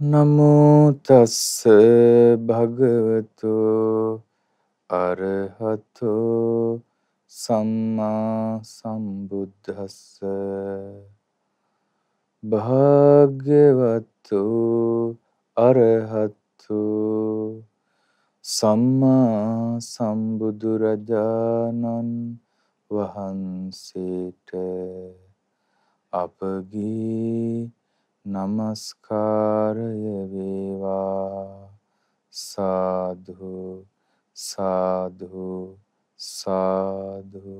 නමෝ තස්ස භගවතු අරහතෝ සම්මා සම්බුද්දස්ස භාග්‍යවතු අරහතු සම්මා සම්බුදු රජාණන් වහන්සේට අපගේ নমස්කාරය වේවා සාදු සාදු සාදු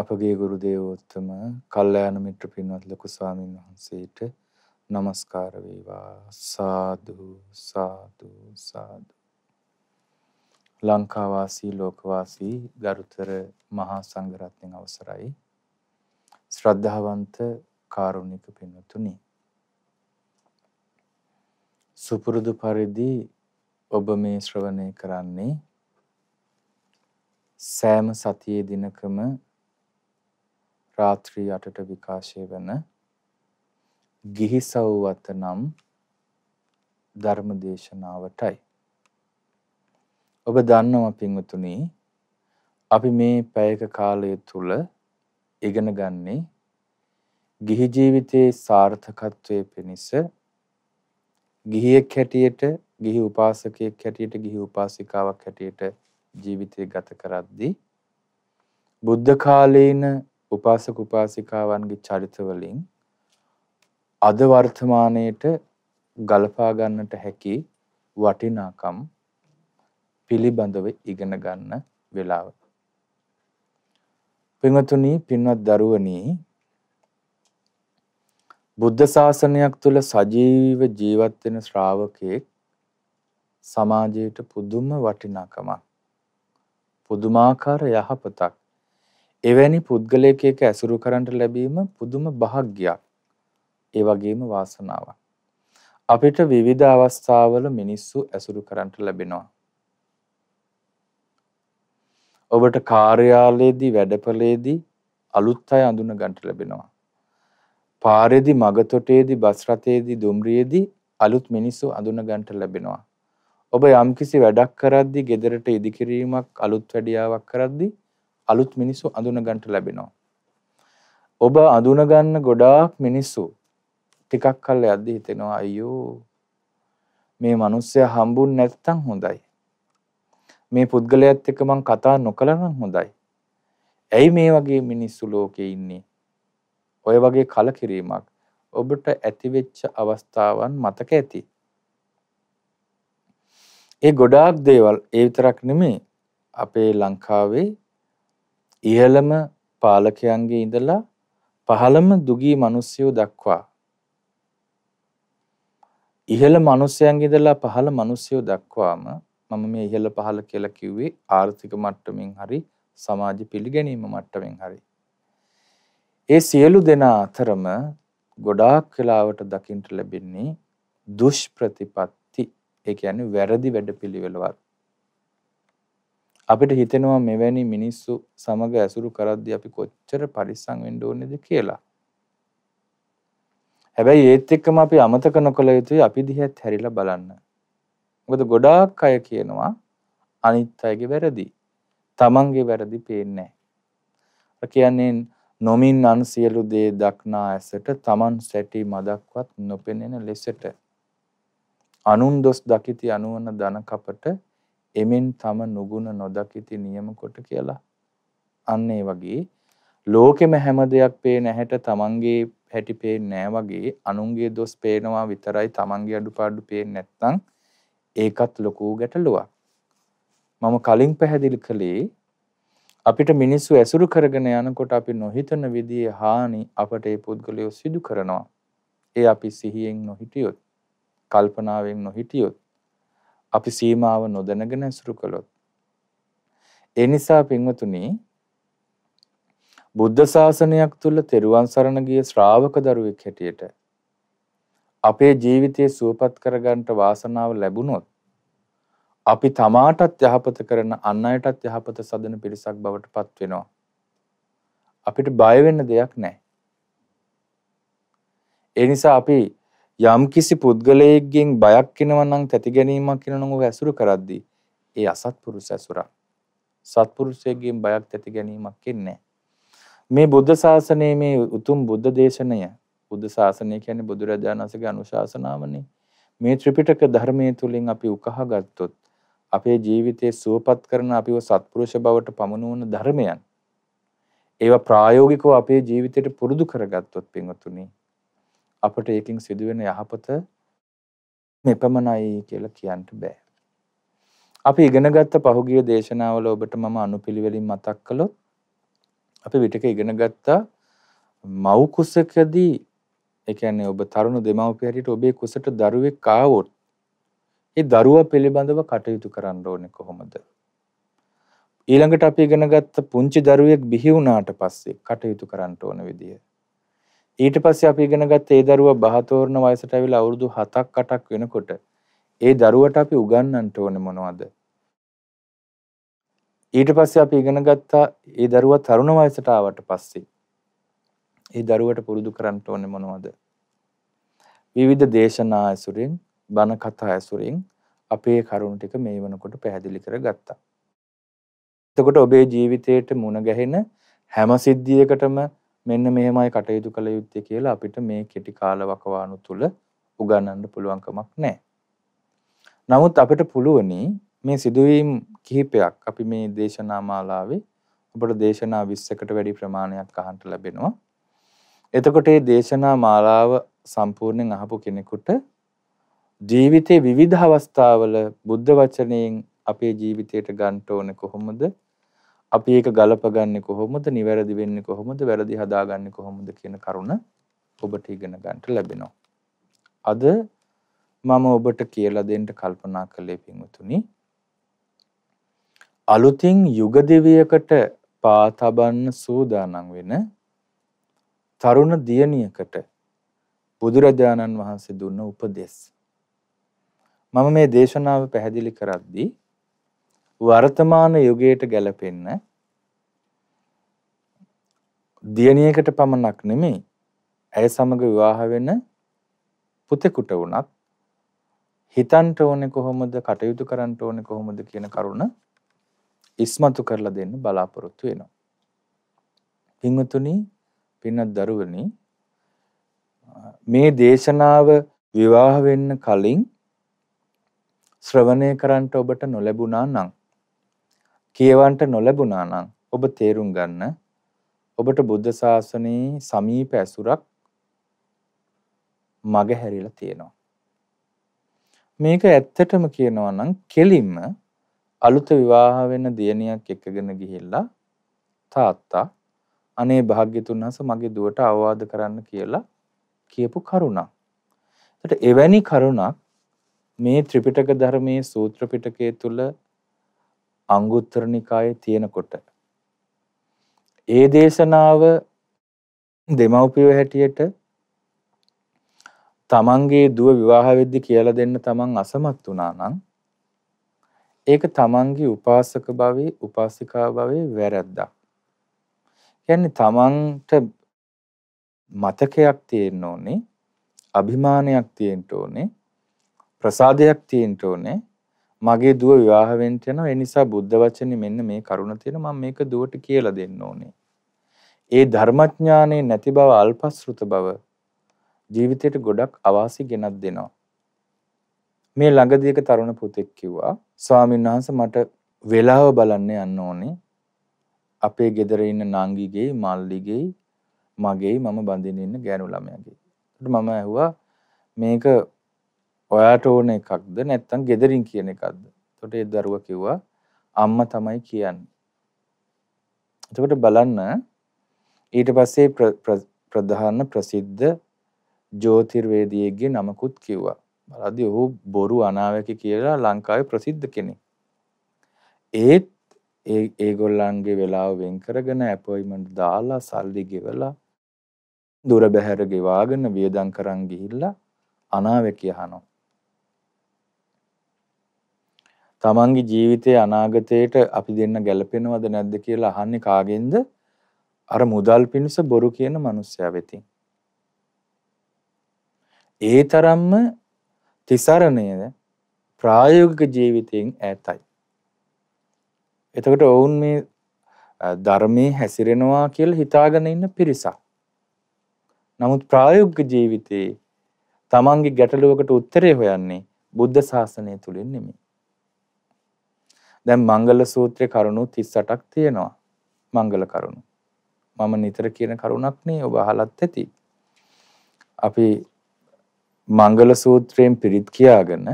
අපගේ ගුරු දේවෝත්තම කල්යාණ මිත්‍ර පින්වත් ලොකු ස්වාමීන් වහන්සේට নমස්කාර වේවා සාදු සාදු සාදු ලංකා වාසී ලෝක වාසී ගරුතර මහා සංඝරත්නයන් අවසරයි ශ්‍රද්ධාවන්ත කාරුණික පින්වතුනි සුපුරුදු පරිදි ඔබ මේ ශ්‍රවණය කරන්නේ සෑම සතියේ දිනකම රාත්‍රී 8ට විකාශය වන ගිහි සව්වත නම් ධර්ම දේශනාවටයි. ඔබ දන්නවා පින්වතුනි අපි මේ පැයක කාලය තුල ඉගෙන ගන්නේ ගිහි ජීවිතයේ සාර්ථකත්වයේ පිණිස ගිහියෙක් හැටියට ගිහි උපාසකයෙක් හැටියට ගිහි උපාසිකාවක් හැටියට ජීවිතය ගත කරද්දී බුද්ධ කාලීන උපාසක උපාසිකාවන්ගේ චරිත වලින් අද වර්තමානයේට ගලපා ගන්නට හැකි වටිනාකම් පිළිබඳව ඉගෙන ගන්න වෙලාව. පින්වත්නි පින්වත් දරුවනි බුද්ධ ශාසනයක් තුළ සජීව ජීවත් වෙන ශ්‍රාවකෙක් සමාජයට පුදුම වටිනාකමක් පුදුමාකාර යහපතක් එවැනි පුද්ගලයෙක් එක්ක ඇසුරු කරන්න ලැබීම පුදුම භාග්යක් ඒ වගේම වාසනාවක් අපිට විවිධ අවස්ථාවල මිනිස්සු ඇසුරු කරන්න ලැබෙනවා ඔබට කාර්යාලයේදී වැඩපලේදී අලුත් අය අඳුන ගන්න ලැබෙනවා පාරේදී මගතොටේදී බස් රථයේදී දුම්රියේදී අලුත් මිනිස්සු අඳුන ගන්නට ලැබෙනවා. ඔබ යම්කිසි වැඩක් කරද්දී ගෙදරට ඉදිකිරීමක් අලුත් වැඩියාවක් කරද්දී අලුත් මිනිස්සු අඳුන ගන්නට ලැබෙනවා. ඔබ අඳුන ගන්න ගොඩාක් මිනිස්සු ටිකක් කල් යද්දී හිතෙනවා අයියෝ මේ මිනිස්සයා හම්බුන් නැත්තම් හොඳයි. මේ පුද්ගලයාත් එක්ක මං කතා නොකළනම් හොඳයි. ඇයි මේ වගේ මිනිස්සු ලෝකේ ඉන්නේ? ඔය වගේ කලකිරීමක් ඔබට ඇතිවෙච්ච අවස්ථාවන් මතක ඇති. ඒ ගොඩාක් දේවල් ඒ විතරක් නෙමේ අපේ ලංකාවේ ඉහළම පාලකයන්ගේ ඉඳලා පහළම දුගී මිනිස්සුયો දක්වා ඉහළ මනුස්සයන්ගේ ඉඳලා පහළ මනුස්සයෝ දක්වාම මම මේ ඉහළ පහළ කියලා කිව්වේ ආර්ථික මට්ටමින් හරි සමාජ පිළිගැනීම මට්ටමින් හරි ඒ සියලු දෙනා අතරම ගොඩාක් වෙලාවට දකින්න ලැබෙන්නේ දුෂ්ප්‍රතිපatti ඒ කියන්නේ වැරදි වැඩපිළිවෙළවත් අපිට හිතෙනවා මෙවැනි මිනිස්සු සමග ඇසුරු කරද්දී අපි කොච්චර පරිස්සම් වෙන්න ඕනේද කියලා. හැබැයි ඒත් එක්කම අපි අමතක නොකළ යුතුයි අපි දිහත් හැරිලා බලන්න. මොකද ගොඩාක් අය කියනවා අනිත් අයගේ වැරදි. තමන්ගේ වැරදි පේන්නේ නැහැ. කියන්නේ නොමින් අන් සියලු දේ දක්නා ඇසට තමන් සැටි මදක්වත් නොපෙනෙන ලෙසට අනුන් දොස් දකිති අනුවන දන කපට එමෙන් තම නුගුණ නොදකිති නියම කොට කියලා අන්න ඒ වගේ ලෝකෙම හැම දෙයක් පේන හැට තමන්ගේ හැටි පේන්නේ නැහැ වගේ අනුන්ගේ දොස් පේනවා විතරයි තමන්ගේ අඩුපාඩු පේන්නේ නැත්නම් ඒකත් ලොකු ගැටලුවක් මම කලින් පැහැදිලි කළේ අපිට මිනිස්සු ඇසුරු කරගෙන යනකොට අපි නොහිතන විදිහේ හානි අපට ඒ පුද්ගලයෝ සිදු කරනවා. ඒ අපි සිහියෙන් නොහිටියොත්, කල්පනාවෙන් නොහිටියොත්, අපි සීමාව නොදැනගෙන ඇසුරු කළොත්. ඒ නිසා පින්වතුනි බුද්ධ ශාසනයක් තුල තෙරුවන් සරණ ගිය ශ්‍රාවක දරුවෙක් හැටියට අපේ ජීවිතය සුවපත් කරගන්නට වාසනාව ලැබුණොත් අපි තමාටත් යහපත කරන අන් අයටත් යහපත සදන පිරිසක් බවට පත් වෙනවා. අපිට බය වෙන්න දෙයක් නැහැ. ඒ නිසා අපි යම් කිසි පුද්ගලයෙක්ගෙන් බයක් වෙනවා නම් තැති ගැනීමක් වෙන නම් ඔබ ඇසුරු කරද්දී ඒ අසත්පුරුෂ ඇසුරක්. සත්පුරුෂයෙක්ගෙන් බයක් තැති ගැනීමක් ඉන්නේ මේ බුද්ධ ශාසනයේ මේ උතුම් බුද්ධ දේශනය බුද්ධ ශාසනය කියන්නේ බුදුරජාණන්සේගේ අනුශාසනාවනේ. මේ ත්‍රිපිටක ධර්මයේ තුලින් අපි උකහා ගත්තොත් අපේ ජීවිතයේ සුවපත් කරන අපිව සත්පුරුෂ බවට පමනුවන ධර්මයන්. ඒවා ප්‍රායෝගිකව අපේ ජීවිතයට පුරුදු කරගත්තොත් පින්වතුනි අපට ඒකින් සිදුවෙන යහපත මෙපමණයි කියලා කියන්න බෑ. අපි ඉගෙනගත්ත පහුගිය දේශනාවල ඔබට මම අනුපිළිවෙලින් මතක් කළොත් අපි විටක ඉගෙනගත්ත මව් කුසකදී ඒ කියන්නේ ඔබ තරුණ දෙමව්පිය හැටියට ඔබේ කුසට දරුවෙක් ආවොත් ඒ දරුවා පිළිබඳව කටයුතු කරන්න ඕනේ කොහොමද? ඊළඟට අපි ඉගෙනගත්ත පුංචි දරුවෙක් බිහි වුණාට පස්සේ කටයුතු කරන්න ඕන විදිය. ඊට පස්සේ අපි ඉගෙනගත්ත ඒ දරුවා බහතෝරන වයසට ඇවිල්ලා අවුරුදු 7ක් 8ක් වෙනකොට ඒ දරුවට අපි උගන්වන්නට ඕනේ මොනවද? ඊට පස්සේ අපි ඉගෙනගත්ත ඒ දරුවා තරුණ වයසට ආවට පස්සේ ඒ දරුවට පුරුදු කරන්න ඕනේ මොනවද? විවිධ දේශනා ඇසුරෙන් බණ කතා ඇසුරින් අපේ කරුණු ටික මේ වෙනකොට පැහැදිලි කරගත්තා. එතකොට ඔබේ ජීවිතයට මුණ ගැහෙන හැම සිද්ධියකටම මෙන්න මෙහෙමයි කටයුතු කළ යුත්තේ කියලා අපිට මේ කෙටි කාල වකවානු තුල උගන්වන්න පුළුවන් කමක් නැහැ. නමුත් අපිට පුළුවනි මේ සිදුවීම් කිහිපයක් අපි මේ දේශනා මාලාවේ ඔබට දේශනා 20කට වැඩි ප්‍රමාණයක් අහන්න ලැබෙනවා. එතකොට මේ දේශනා මාලාව සම්පූර්ණයෙන් අහපු කෙනෙකුට ජීවිතේ විවිධ අවස්ථාවල බුද්ධ වචනයෙන් අපේ ජීවිතයට ගන්න ඕනේ කොහොමද? අපි ඒක ගලපගන්නේ කොහොමද? නිවැරදි වෙන්නේ කොහොමද? වැරදි හදාගන්නේ කොහොමද කියන කරුණ ඔබට ඉගෙන ගන්නට ලැබෙනවා. අද මම ඔබට කියලා දෙන්න කල්පනා කළේ පින්වතුනි අලුතින් යුග දෙවියකට පාතබන්න සූදානම් වෙන තරුණ දියණියකට බුදුරජාණන් වහන්සේ දුන්න උපදෙස් මම මේ දේශනාව පැහැදිලි කරද්දී වර්තමාන යුගයට ගැලපෙන්න දියණියකට පමණක් නෙමෙයි ඇය සමග විවාහ වෙන පුතෙකුට වුණත් හිතන්ට ඕනේ කොහොමද කටයුතු කරන්න ඕනේ කොහොමද කියන කරුණ ඉස්මතු කරලා දෙන්න බලාපොරොත්තු වෙනවා. පින්වතුනි පින්නත් දරුවනි මේ දේශනාව විවාහ වෙන්න කලින් ශ්‍රවණය කරන්නට ඔබට නොලැබුණා නම් කියවන්නට නොලැබුණා නම් ඔබ තේරුම් ගන්න ඔබට බුද්ධ ශාසනයේ සමීප ඇසුරක් මගහැරිලා තියෙනවා. මේක ඇත්තටම කියනවා නම් කෙලින්ම අලුත විවාහ වෙන දියණියක් එක්කගෙන ගිහිල්ලා තාත්තා අනේ භාග්‍යතුන් හස මගේ දුවට අවවාද කරන්න කියලා කියපු කරුණක්. එතකොට එවැනි කරුණක් මේ ත්‍රිපිටක ධර්මයේ සූත්‍ර පිටකයේ තුල අංගුත්තර නිකායේ තියෙනකොට ඒ දේශනාව දෙමව්පිය හැටියට තමන්ගේ දුව විවාහ වෙද්දි කියලා දෙන්න තමන් අසමත් වුණා නම් ඒක තමන්ගේ උපාසක භවයේ උපාසිකා භවයේ වැරද්දක්. කියන්නේ තමන්ට මතකයක් තියෙන්න ඕනේ, අභිමානයක් තියෙන්න ඕනේ. ප්‍රසාදයක් තියෙන්න ඕනේ. මගේ දුව විවාහ වෙන්න යනවා. ඒ නිසා බුද්ධ වචනේ මෙන්න මේ කරුණ තියෙන මම මේක දුවට කියලා දෙන්න ඕනේ. ඒ ධර්මඥානේ නැති බව අල්පස්ෘත බව ජීවිතයට ගොඩක් අවාසි ගෙනත් දෙනවා. මේ ළඟදී එක තරුණ පුතෙක් කිව්වා ස්වාමීන් වහන්සේ මට වෙලාව බලන්න යන්න ඕනේ. අපේ ගෙදර ඉන්න නංගිගේ මල්ලිගේ මගේ මම බඳින්න ඉන්න ගෑනු ළමයාගේ. මම ඇහුවා මේක ඔයාට ඕන එකක්ද නැත්තම් gederin කියන එකක්ද? එතකොට ඒ දරුවා කිව්වා අම්මා තමයි කියන්නේ. එතකොට බලන්න ඊට පස්සේ ප්‍රධාන ප්‍රසිද්ධ ජෝතිර්වේදියෙක්ගේ නමකුත් කිව්වා. බලද්දී ඔහු බොරු අනාවැකි කියලා ලංකාවේ ප්‍රසිද්ධ කෙනෙක්. ඒත් ඒ ඒගොල්ලන්ගේ වෙලාව වෙන් කරගෙන ඇපොයින්ට්මන්ට් දාලා සල්ලි ගෙවලා දුර බැහැර ගෙවාගෙන වියදම් කරන් ගිහිල්ලා අනාවැකි අහනවා. තමන්ගේ ජීවිතයේ අනාගතයට අපි දෙන්න ගැළපෙනවද නැද්ද කියලා අහන්නේ කාගෙන්ද? අර මුදල් පිණිස බොරු කියන මිනිස්සයා වෙතින්. ඒ තරම්ම තිසරණය ප්‍රායෝගික ජීවිතයෙන් ඈතයි. එතකොට ඔවුන් මේ ධර්මයේ හැසිරෙනවා කියලා හිතාගෙන ඉන්න පිරිසක්. නමුත් ප්‍රායෝගික ජීවිතේ තමන්ගේ ගැටලුවකට උත්තරේ හොයන්නේ බුද්ධ ශාසනය තුලින් නෙමෙයි. දැන් මංගල සූත්‍රේ කරුණු 38ක් තියෙනවා. මංගල කරුණු. මම නිතර කියන කරුණක් නේ ඔබ අහලත් ඇති. අපි මංගල සූත්‍රයෙන් පිරිත් කියාගෙන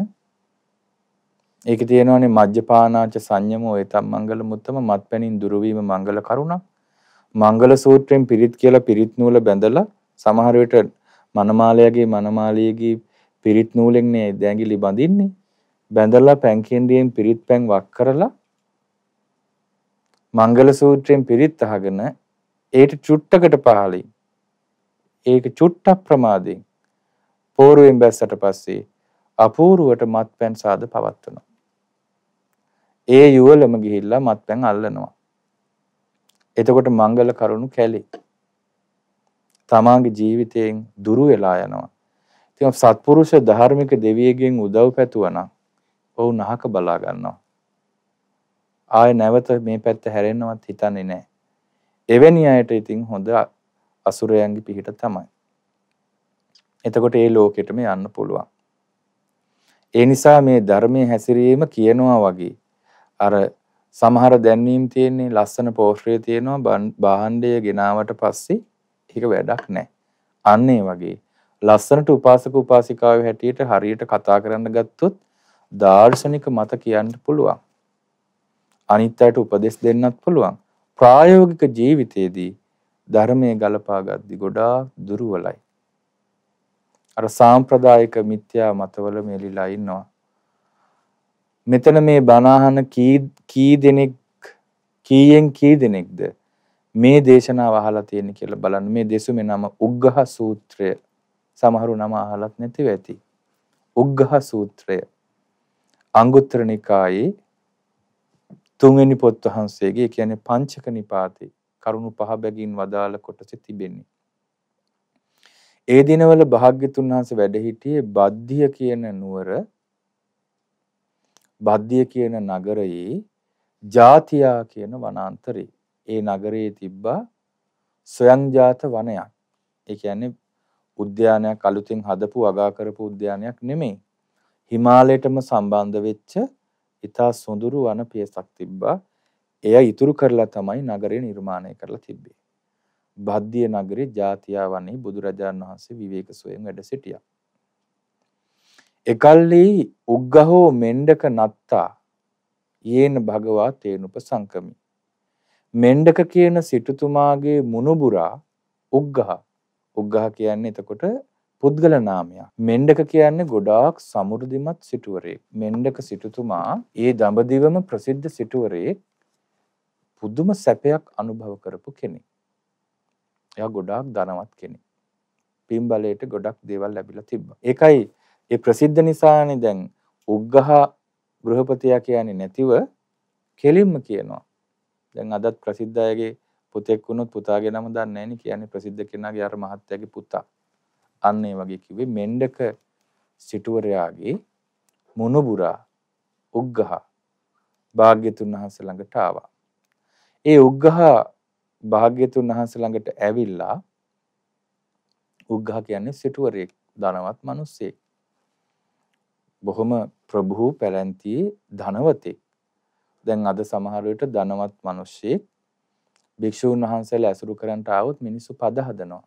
ඒක තියෙනවානේ මජ්ජපානාච සංයමෝ ඒතම් මංගල මුත්තම මත්පැනින් දුරවීම මංගල කරුණක් මංගල සූත්‍රයෙන් පිරිත් කියලා පිරිත් නූල බැඳලා සමහර විට මනමාලයාගේ මනමාලියගේ පිරිත් නූලෙන් නේ දැඟිලි බඳින්නේ බැඳලා පැන්කෙන්ඩියෙන් පිරිත් පැන් වක් කරලා මංගල සූත්‍රයෙන් පිරිත් අහගෙන ඒට චුට්ටකට පහලින් ඒක චුට්ටක් ප්‍රමාදයෙන් පෝරුවෙන් බැස්සට පස්සේ අපූරුවට මත්පැන් සාද පවත්වනවා. ඒ යුවලම ගිහිල්ලා මත්පැන් අල්ලනවා. එතකොට මංගල කරුණු කැලේ. තමාගේ ජීවිතයෙන් දුරු වෙලා යනවා. ඉතින් සත්පුරුෂ ධාර්මික දෙවියෙක්ගෙන් උදව් පැතුවා නම් ඔවුන් අහක බලා ගන්නවා. ආය නැවත මේ පැත්ත හැරෙන්නවත් හිතන්නේ නැහැ. එවැනි අයට ඉතින් හොඳ අසුරයන්ගේ පිහිට තමයි. එතකොට ඒ ලෝකෙටම යන්න පුළුවන්. ඒ නිසා මේ ධර්මයේ හැසිරීම කියනවා වගේ අර සමහර දැන්වීම් තියෙන්නේ ලස්සන පෝස්ටරේ තියෙනවා බාහන්ඩය ගෙනාවට පස්සේ ඒක වැඩක් නැහැ. අන්න ඒ වගේ ලස්සනට උපාසක උපාසිකාව හැටියට හරියට කතා කරන්න ගත්තොත් දාර්ශනික මත කියන්න පුළුවන්. අනිත් අයට උපදෙස් දෙන්නත් පුළුවන්. ප්‍රායෝගික ජීවිතයේදී ධර්මයේ ගලපාගද්දි ගොඩාක් දුර්වලයි. අර සාම්ප්‍රදායික මිත්‍යා මතවල මෙලිලා ඉන්නවා. මෙතන මේ බණහන කී දෙනෙක් කීයෙන් කී දෙනෙක්ද මේ දේශනාව අහලා තියෙන්නේ කියලා බලන්න මේ දෙසුමේ නම උග්ඝහ සූත්‍රය සමහරු නම අහලත් නැතිව ඇති උග්ඝහ සූත්‍රය අංගුත්තර නිකායේ තුන්වෙනි පොත් වහන්සේගේ කියන්නේ පංචක නිපාතේ කරුණු පහ බැගින් වදාළ කොටස තිබෙන්නේ. ඒ දිනවල භාග්‍යතුන් වහන්සේ වැඩ සිටියේ බද්ධිය කියන නුවර බද්ධිය කියන නගරයේ ජාතියා කියන වනාන්තරේ ඒ නගරයේ තිබ්බා සොයංජාත වනයක්. ඒ කියන්නේ උද්‍යානයක් අලුතින් හදපු වගා කරපු උද්‍යානයක් නෙමෙයි. හිමාලයටම සම්බන්ධ වෙච්ච ඉතා සොඳුරු වන පියසක් තිබ්බා. එය ඉතුරු කරලා තමයි නගරය නිර්මාණය කරලා තිබ්බේ. භද්දිය නගරේ ජාතියා වනේ බුදුරජාණන් වහන්සේ විවේක සොයෙන් වැඩ සිටියා. එකල්ලි උග්ගහෝ මෙණ්ඩක නත්තා යේන භගවා තේනුප සංකමි. මෙණ්ඩක කියන සිටුතුමාගේ මුණුබුරා උග්ගහ. උග්ගහ කියන්නේ එතකොට පුද්ගල නාමයක්. මෙණ්ඩක කියන්නේ ගොඩාක් සමෘද්ධිමත් සිටුවරයෙක්. මෙණ්ඩක සිටුතුමා ඒ දඹදිවම ප්‍රසිද්ධ සිටුවරයෙක් පුදුම සැපයක් අනුභව කරපු කෙනෙක්. එයා ගොඩාක් ධනවත් කෙනෙක්. පින්බලයට ගොඩක් දේවල් ලැබිලා තිබ්බා. ඒකයි ඒ ප්‍රසිද්ධ නිසානේ දැන් උග්ගහ ගෘහපතියා කියන්නේ නැතිව කෙලින්ම කියනවා. දැන් අදත් ප්‍රසිද්ධ අයගේ පුතෙක් වුණොත් පුතාගේ නම දන්නේ නැහෙනි කියන්නේ ප්‍රසිද්ධ කෙනාගේ අර මහත්තයාගේ පුතා. අන්න ඒ වගේ කිව්වේ මෙන්ඩක සිටුවරයාගේ මොනබුරා උග්ගහ භාග්‍යතුන් වහන්සේ ළඟට ආවා. ඒ උග්ගහ භාග්‍යතුන් වහන්සේ ළඟට ඇවිල්ලා උග්ගහ කියන්නේ සිටුවරයෙක් ධනවත් මිනිස්සෙක්. බොහොම ප්‍රභූ පැලැන්තියේ ධනවතෙක්. දැන් අද සමහර විට ධනවත් මිනිස්සෙක් භික්ෂූන් වහන්සේලා ඇසුරු කරන්ට ආවොත් මිනිස්සු පද හදනවා.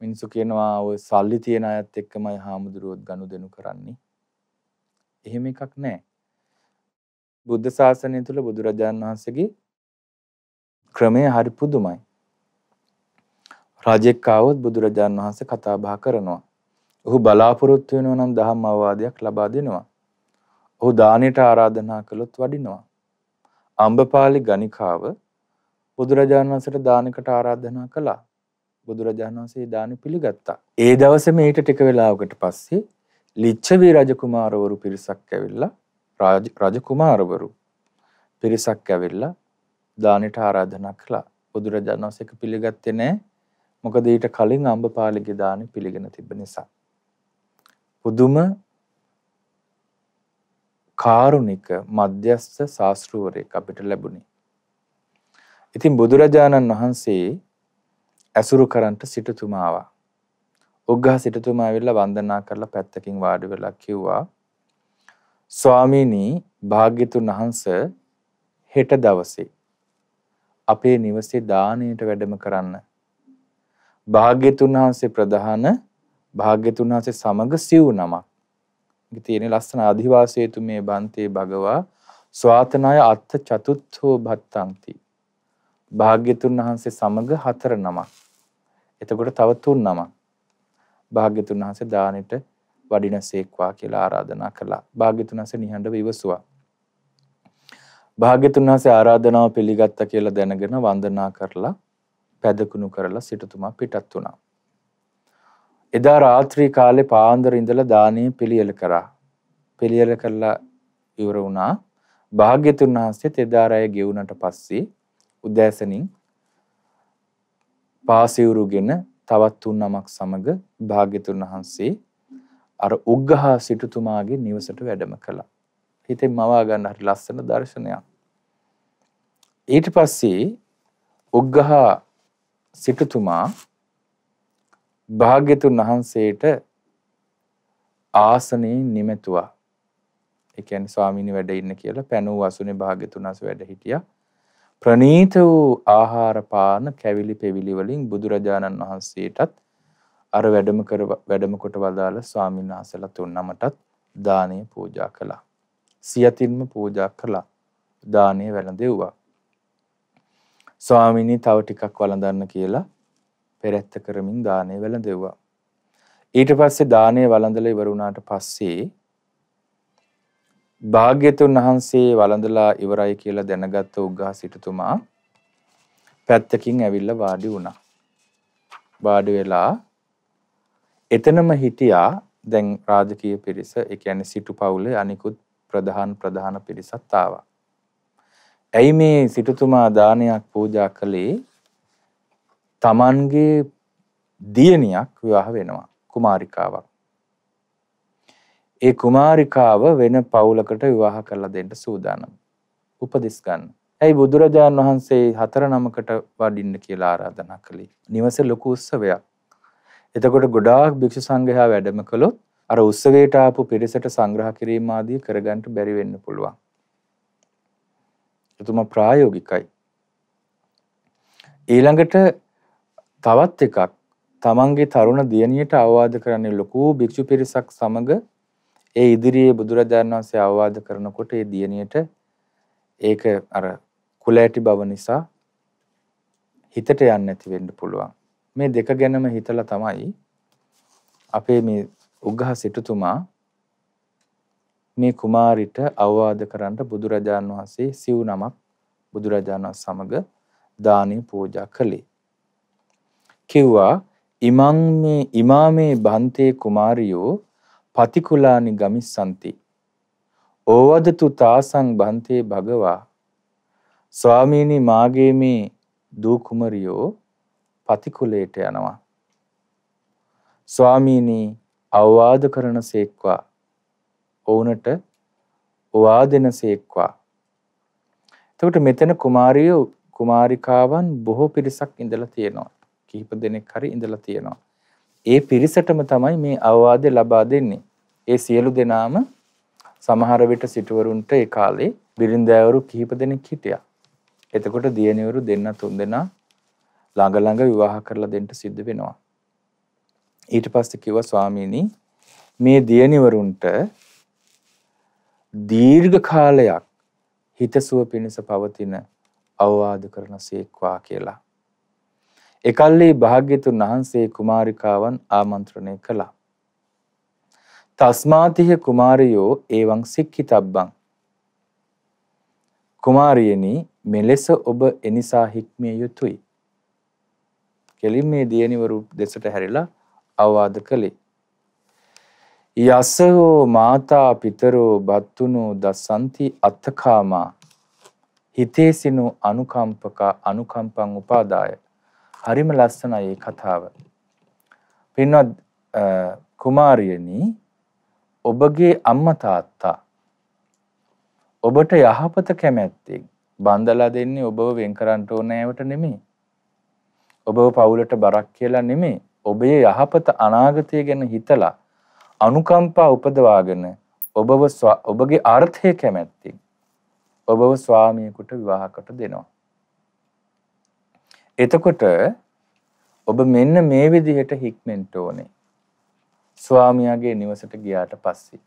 මිනිස්සු කියනවා ඔය සල්ලි තියෙන අයත් එක්කමයි හාමුදුරුවොත් ගනුදෙනු කරන්නේ. එහෙම එකක් නැහැ. බුද්ධ ශාසනය තුල බුදුරජාණන් වහන්සේගේ ක්‍රමය හරි පුදුමයි. රාජෙක් ආවොත් බුදුරජාණන් වහන්සේ කතා බහ කරනවා. ඔහු බලාපොරොත්තු වෙනවා නම් දහම් අවවාදයක් ලබා දෙනවා. ඔහු දානෙට ආරාධනා කළොත් වඩිනවා. අම්බපාලි ගණිකාව බුදුරජාණන් වහන්සේට දානකට ආරාධනා කළා. බුදුරජාණන් වහන්සේ දාන පිළිගත්තා. ඒ දවසේ මේට ටික වෙලාවකට පස්සේ ලිච්ඡවී රජකුමාරවරු පිරිසක් ඇවිල්ලා රජකුමාරවරු පිරිසක් ඇවිල්ලා දානෙට ආරාධනා කළා. බුදුරජාණන් වහන්සේක පිළිගත්තේ නැහැ. මොකද ඊට කලින් අම්බපාලගේ දානෙ පිළිගෙන තිබ්බ නිසා. පුදුම කාරුණික මධ්‍යස්ථ ශාස්ත්‍රූවරයෙක් අපිට ලැබුණේ. ඉතින් බුදුරජාණන් වහන්සේ ඇසුරු කරන්ට සිටුතුමාවා. උග්ගහ සිටුතුමා ඇවිල්ලා වන්දනා කරලා පැත්තකින් වාඩි වෙලා කිව්වා ස්වාමීනි භාග්‍යතුන් වහන්සේ හෙට දවසේ අපේ නිවසේ දානයට වැඩම කරන්න. භාග්‍යතුන් වහන්සේ ප්‍රධාන භාග්‍යතුන් වහන්සේ සමග සිව් නමක්. ඉතින් තියෙන ලස්සන අධිවාසයේතු මේ බන්තේ භගවා ස්වාතනාය අත්ථ චතුත්ථෝ භත්තන්ති. භාග්‍යතුන් වහන්සේ සමග හතර නමක්. එතකොට තව තුන් නමක් භාග්‍යතුන් වහන්සේ දානෙට වඩිනසේක්වා කියලා ආරාධනා කළා. භාග්‍යතුන් වහන්සේ නිහඬව ඉවසුවා. භාග්‍යතුන් වහන්සේ ආරාධනාව පිළිගත්තා කියලා දැනගෙන වන්දනා කරලා පැදකුණු කරලා සිටුතුමා පිටත් වුණා. එදා රාත්‍රී කාලේ පාන්දර ඉඳලා දානෙ පිළියෙල කරා. පිළියෙල කරලා ඉවර වුණා. භාග්‍යතුන් වහන්සේ තෙදාරය ගෙවුනට පස්සේ උදෑසනින් පාසිවුරුගෙන තවත් තුන් නමක් සමග භාග්‍යතුන් වහන්සේ අර උග්ඝහ සිටුතුමාගේ නිවසට වැඩම කළා. හිතෙන් මවා ගන්න හරි ලස්සන දර්ශනයක්. ඊට පස්සේ උග්ඝහ සිටුතුමා භාග්‍යතුන් වහන්සේට ආසනේ නිමෙතුවා. ඒ කියන්නේ ස්වාමීන් වැඩ ඉන්න කියලා පැනූ වසුනේ භාග්‍යතුන් වහන්සේ වැඩ හිටියා. ප්‍රනීත වූ ආහාර පාන කැවිලි පෙවිලි වලින් බුදුරජාණන් වහන්සේටත් අර වැඩම කර වැඩම කොට වදාළ ස්වාමීන් වහන්සේලා තුන්නමටත් දානය පූජා කළා. සියතින්ම පූජා කළා. දානය වැළඳෙව්වා. ස්වාමීනි තව ටිකක් වළඳන්න කියලා පෙරැත්ත කරමින් දානය වැළඳෙව්වා. ඊට පස්සේ දානය වළඳලා ඉවර වුණාට පස්සේ භාග්‍යතුන් වහන්සේ වළඳලා ඉවරයි කියලා දැනගත් උග්ඝා සිටුතුමා පැත්තකින් ඇවිල්ලා වාඩි වුණා. වාඩි වෙලා එතනම හිටියා දැන් රාජකීය පිරිස ඒ කියන්නේ සිටු පවුලේ අනිකුත් ප්‍රධාන ප්‍රධාන පිරිසත් ආවා. ඇයි මේ සිටුතුමා දානයක් පූජා කළේ? Tamanගේ දියණියක් විවාහ වෙනවා කුමාරිකාවක්. ඒ කුමාරිකාව වෙන පවුලකට විවාහ කරලා දෙන්න සූදානම්. උපදෙස් ගන්න. ඇයි බුදුරජාණන් වහන්සේ හතර නමකට වඩින්න කියලා ආරාධනා කළේ. නිවසේ ලොකු උත්සවයක්. එතකොට ගොඩාක් භික්ෂු සංඝයා වැඩම කළොත් අර උත්සවයට ආපු පිරිසට සංග්‍රහ කිරීම ආදී කරගන්න බැරි වෙන්න පුළුවන්. එතුමා ප්‍රායෝගිකයි. ඊළඟට තවත් එකක් තමන්ගේ තරුණ දියණියට අවවාද කරන්නේ ලොකු භික්ෂු පිරිසක් සමග ඒ ඉදිරියේ බුදුරජාණන් වහන්සේ අවවාද කරනකොට ඒ දියණියට ඒක අර කුලෑටි බව නිසා හිතට යන්නේ නැති වෙන්න පුළුවන්. මේ දෙක ගැනම හිතලා තමයි අපේ මේ උග්ඝහ සිටුතුමා මේ කුමාරිට අවවාද කරන්න බුදුරජාණන් වහන්සේ සිව් නමක් බුදුරජාණන් සමග දානි පූජා කළේ. කිව්වා ඉමං මේ ඉමාමේ බන්තේ කුමාරියෝ පතිකුලානි ගමිස්සන්ති. ඕවදතු තාසං බන්තේ භගවා ස්වාමීනි මාගේ මේ දූකුමරියෝ පතිකුලේට යනවා. ස්වාමීනී අවවාද කරන සේක්වා ඔවුනට වා දෙන සේක්වා. එතකට මෙතන කුමාරියෝ කුමාරිකාවන් බොහෝ පිරිසක් ඉඳලා තියෙනවා. කිහිප දෙනෙක් හරි ඉඳලා තියෙනවා. ඒ පිරිසටම තමයි මේ අවවාදය ලබා දෙන්නේ. ඒ සියලු දෙනාම සමහර විට සිටවරුන්ට ඒ කාලේ බිරිඳෑවරු කිහිප දෙනෙක් හිටියා. එතකොට දියණිවරු දෙන්න තුන් දෙනා ළඟ ළඟ විවාහ කරලා දෙන්න සිද්ධ වෙනවා. ඊට පස්සේ කිව්වා ස්වාමීනි මේ දියණිවරුන්ට දීර්ඝ කාලයක් හිතසුව පිණිස පවතින අවවාද කරන සීක්වා කියලා. එකල්ලි භාග්‍යතුන් වහන්සේ කුමාරිකාවන් ආමන්ත්‍රණය කළා. තස්මාතිහ කුමාරයෝ එවං සික්ඛිතබ්බං කුමාරියනි මෙලෙස ඔබ එනිසා හික්මිය යුතුයි. කෙලින් මේ දියණිවරු දෙසට හැරිලා අවවාද කළේ. යසෝ මාතා පිතරෝ බත්තුනෝ දසන්ති අත්තකාමා හිතේසිනු අනුකම්පකා අනුකම්පං උපාදාය. හරිම ලස්සනයි කතාව. පින්වත් කුමාරියනි ඔබගේ අම්මා තාත්තා ඔබට යහපත කැමැත්තෙන් බන්දලා දෙන්නේ ඔබව වෙන් කරන්න ඕනෑවට නෙමෙයි. ඔබව පවුලට බරක් කියලා නෙමෙයි. ඔබේ යහපත අනාගතය ගැන හිතලා අනුකම්පා උපදවාගෙන ඔබව ඔබගේ අර්ථය කැමැත්තෙන් ඔබව ස්වාමියෙකුට විවාහකට දෙනවා. එතකොට ඔබ මෙන්න මේ විදිහට හික්මෙන්ට ඕනේ. ස්වාමියාගේ නිවසට ගියාට පස්සේ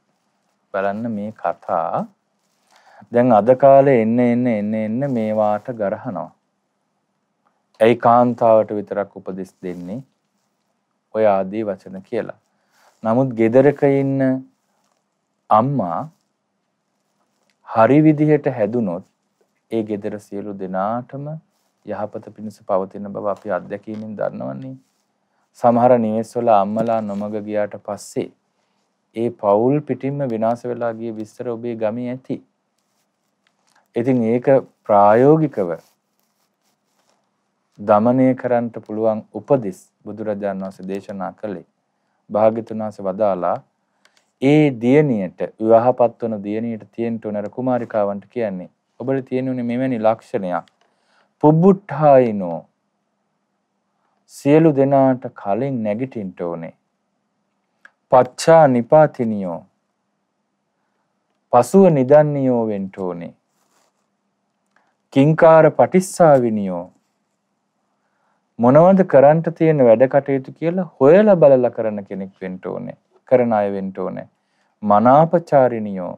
බලන්න මේ කතා දැන් අද කාලේ එන්න එන්න එන්න එන්න මේවාට ගරහනවා. ඇයි කාන්තාවට විතරක් උපදෙස් දෙන්නේ? ඔය ආදී වචන කියලා. නමුත් ගෙදරක ඉන්න අම්මා හරි විදිහට හැදුනොත් ඒ ගෙදර සියලු දෙනාටම යහපත පිණිස පවතින බව අපි අත්දැකීමෙන් දන්නවන්නේ. සමහර නිවෙස්වල අම්මලා නොමග ගියාට පස්සේ ඒ පවුල් පිටින්ම විනාශ වෙලා ගිය විස්තර ඔබේ ගමේ ඇති. ඉතින් ඒක ප්‍රායෝගිකව දමනය කරන්නට පුළුවන් උපදෙස් බුදුරජාණන් වහන්සේ දේශනා කළේ. භාග්‍යතුන් වහන්සේ වදාලා ඒ දියණියට විවාහපත් වන දියණියට තියෙන්න උනර කුමාරිකාවන්ට කියන්නේ ඔබට තියෙනුනේ මෙවැනි ලක්ෂණයක්. පුබ්බුට්ඨායිනෝ සියලු දෙනාට කලින් නැගිටින්න ඕනේ. පච්චා නිපාතිනියෝ පසුව නිදන්නියෝ වෙන්න ඕනේ. කිංකාර පටිස්සාවිනියෝ මොනවද කරන්ට තියෙන වැඩ කටයුතු කියලා හොයලා බලලා කරන කෙනෙක් වෙන්න ඕනේ. කරන අය වෙන්න ඕනේ. මනාපචාරිනියෝ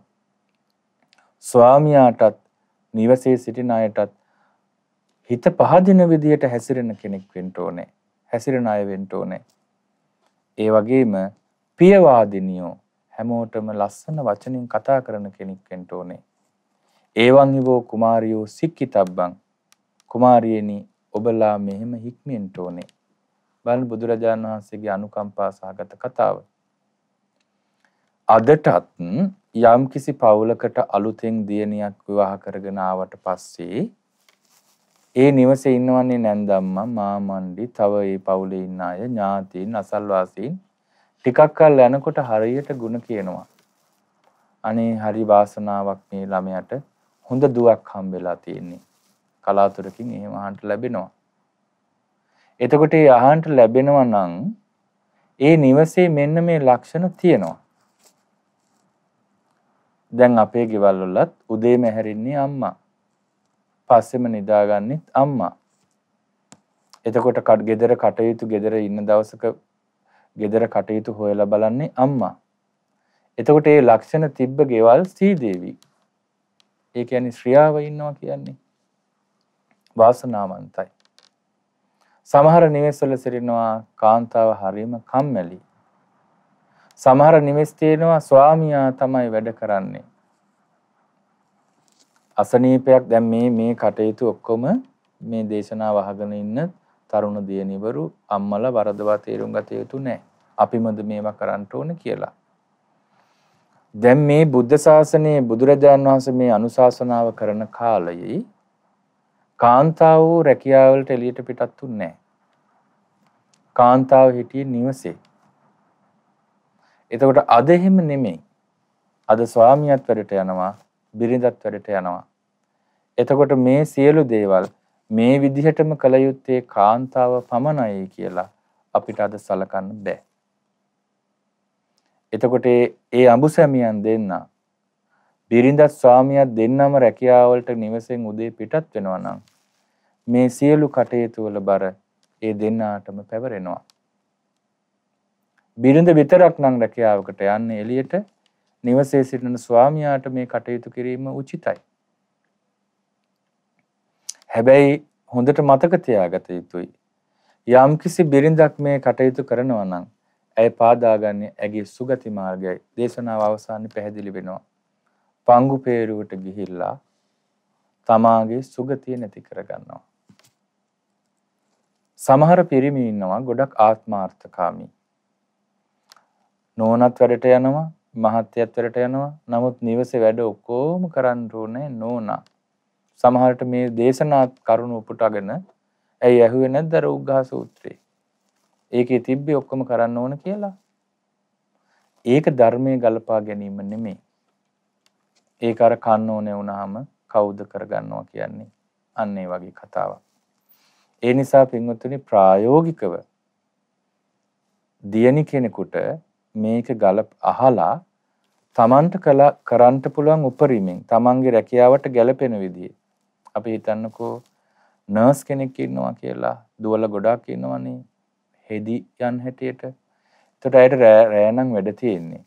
ස්වාමියාටත් නිවසේ සිටින අයටත් හිත පහදින විදියට හැසිරෙන කෙනෙක් වෙන්න ඕනේ. හැසිරෙන අය වෙන්න ඕනේ. ඒ වගේම පියවාදිනියෝ හැමෝටම ලස්සන වචනින් කතා කරන කෙනෙක් වෙන්න ඕනේ. ඒවන් හිවෝ කුමාරියෝ සික්කිතබ්බං කුමාරියනි ඔබලා මෙහෙම හික්මෙන්න ඕනේ. බලන්න බුදුරජාණන් වහන්සේගේ අනුකම්පා සහගත කතාව. අදටත් යම්කිසි පවුලකට අලුතෙන් දියණියක් විවාහ කරගෙන ආවට පස්සේ ඒ නිවසේ ඉන්නවන්නේ නැන්දම්මා, මාමණ්ඩි, තව ඒ පවුලේ ඉන්න අය, ඥාතීන්, අසල්වාසීන් ටිකක් කල් යනකොට හරියට ಗುಣ කියනවා. අනේ හරි වාසනාවක් මේ ළමයාට හොඳ දුවක් හම්බෙලා තියෙන්නේ. කලාතුරකින් එහෙම අහන්න ලැබෙනවා. එතකොට ඒ අහන්න ලැබෙනවා නම් ඒ නිවසේ මෙන්න මේ ලක්ෂණ තියෙනවා. දැන් අපේ ගෙවල් වලත් උදේම හැරෙන්නේ අම්මා. පස්සෙම නිදාගන්නෙත් අම්මා. එතකොට කඩ ගෙදර කටයුතු ගෙදර ඉන්න දවසක ගෙදර කටයුතු හොයලා බලන්නේ අම්මා. එතකොට ඒ ලක්ෂණ තිබ්බ ගෙවල් සීදේවී. ඒ කියන්නේ ශ්‍රියාව ඉන්නවා කියන්නේ. වාසනාවන්තයි. සමහර නිවෙස්වල සිටිනවා කාන්තාව හරීම කම්මැලි. සමහර නිවෙස් තියෙනවා ස්වාමියා තමයි වැඩ කරන්නේ. අසනීපයක් දැන් මේ මේ කටයුතු ඔක්කොම මේ දේශනාව අහගෙන ඉන්න තරුණ දියණිවරු අම්මලා වරදවා තේරුම් ගත යුතු නැහැ. අපිමද මේවා කරන්න ඕන කියලා. දැන් මේ බුද්ධ ශාසනයේ බුදුරජාන් වහන්සේ මේ අනුශාසනාව කරන කාලයේ කාන්තාව රැකියාව වලට එළියට පිටත්ුන්නේ නැහැ. කාන්තාව හිටියේ නිවසේ. එතකොට අද එහෙම නෙමෙයි. අද ස්වාමියාත් වැඩට යනවා බිරිඳත් වැඩට යනවා. එතකොට මේ සියලු දේවල් මේ විදිහටම කළ යුත්තේ කාන්තාව පමණයි කියලා අපිට අද සලකන්න බෑ. එතකොට ඒ අඹුසැමියන් දෙන්න බිරිඳත් ස්වාමියත් දෙන්නම රැකියාවලට නිවසෙන් උදේ පිටත් වෙනවා නම් මේ සියලු කටයුතු වල බර ඒ දෙන්නාටම පැවරෙනවා. බිරිඳ විතරක් නම් රැකියාවකට යන්නේ එළියට නිවසේ සිටින ස්වාමියාට මේ කටයුතු කිරීම උචිතයි. හැබැයි හොඳට මතක තියාගත යුතුයි. යම්කිසි බිරිඳක් මේ කටයුතු කරනවා නම් ඇය පාදාගන්නේ ඇගේ සුගති මාර්ගයයි. දේශනාව අවසානයේ පැහැදිලි වෙනවා. පංගු peerුවට ගිහිල්ලා තමාගේ සුගතිය නැති කරගන්නවා. සමහර පිරිමි ඉන්නවා ගොඩක් ආත්මාර්ථකාමී. නෝනත් වැඩට යනවා මහත්යත්වරට යනවා. නමුත් නිවසේ වැඩ ඔක්කොම කරන්න ඕනේ නෝනා. සමහරට මේ දේශනාත් කරුණ උපුටාගෙන ඇයි ඇහුවේ නැද්ද අර උග්ඝා සූත්‍රේ? ඒකේ තිබ්බේ ඔක්කොම කරන්න ඕන කියලා. ඒක ධර්මයේ ගලපා ගැනීම නෙමෙයි. ඒක අර කන්න ඕනේ වුණාම කවුද කරගන්නවා කියන්නේ අන්න ඒ වගේ කතාවක්. ඒ නිසා පින්වත්නි ප්‍රායෝගිකව දියණි කෙනෙකුට මේක ගල අහලා තමන්ට කලා කරන්ට පුළුවන් උපරීමෙන් තමන්ගේ රැකියාවට ගැලපෙන විදිේ. අපි හිතන්නකෝ නර්ස් කෙනෙක් ඉන්නවා කියලා දුවල ගොඩාක් ඉන්නවනේ හෙදි යන් හැටියට එතට අයට රෑනම් වැඩ තියෙන්නේ.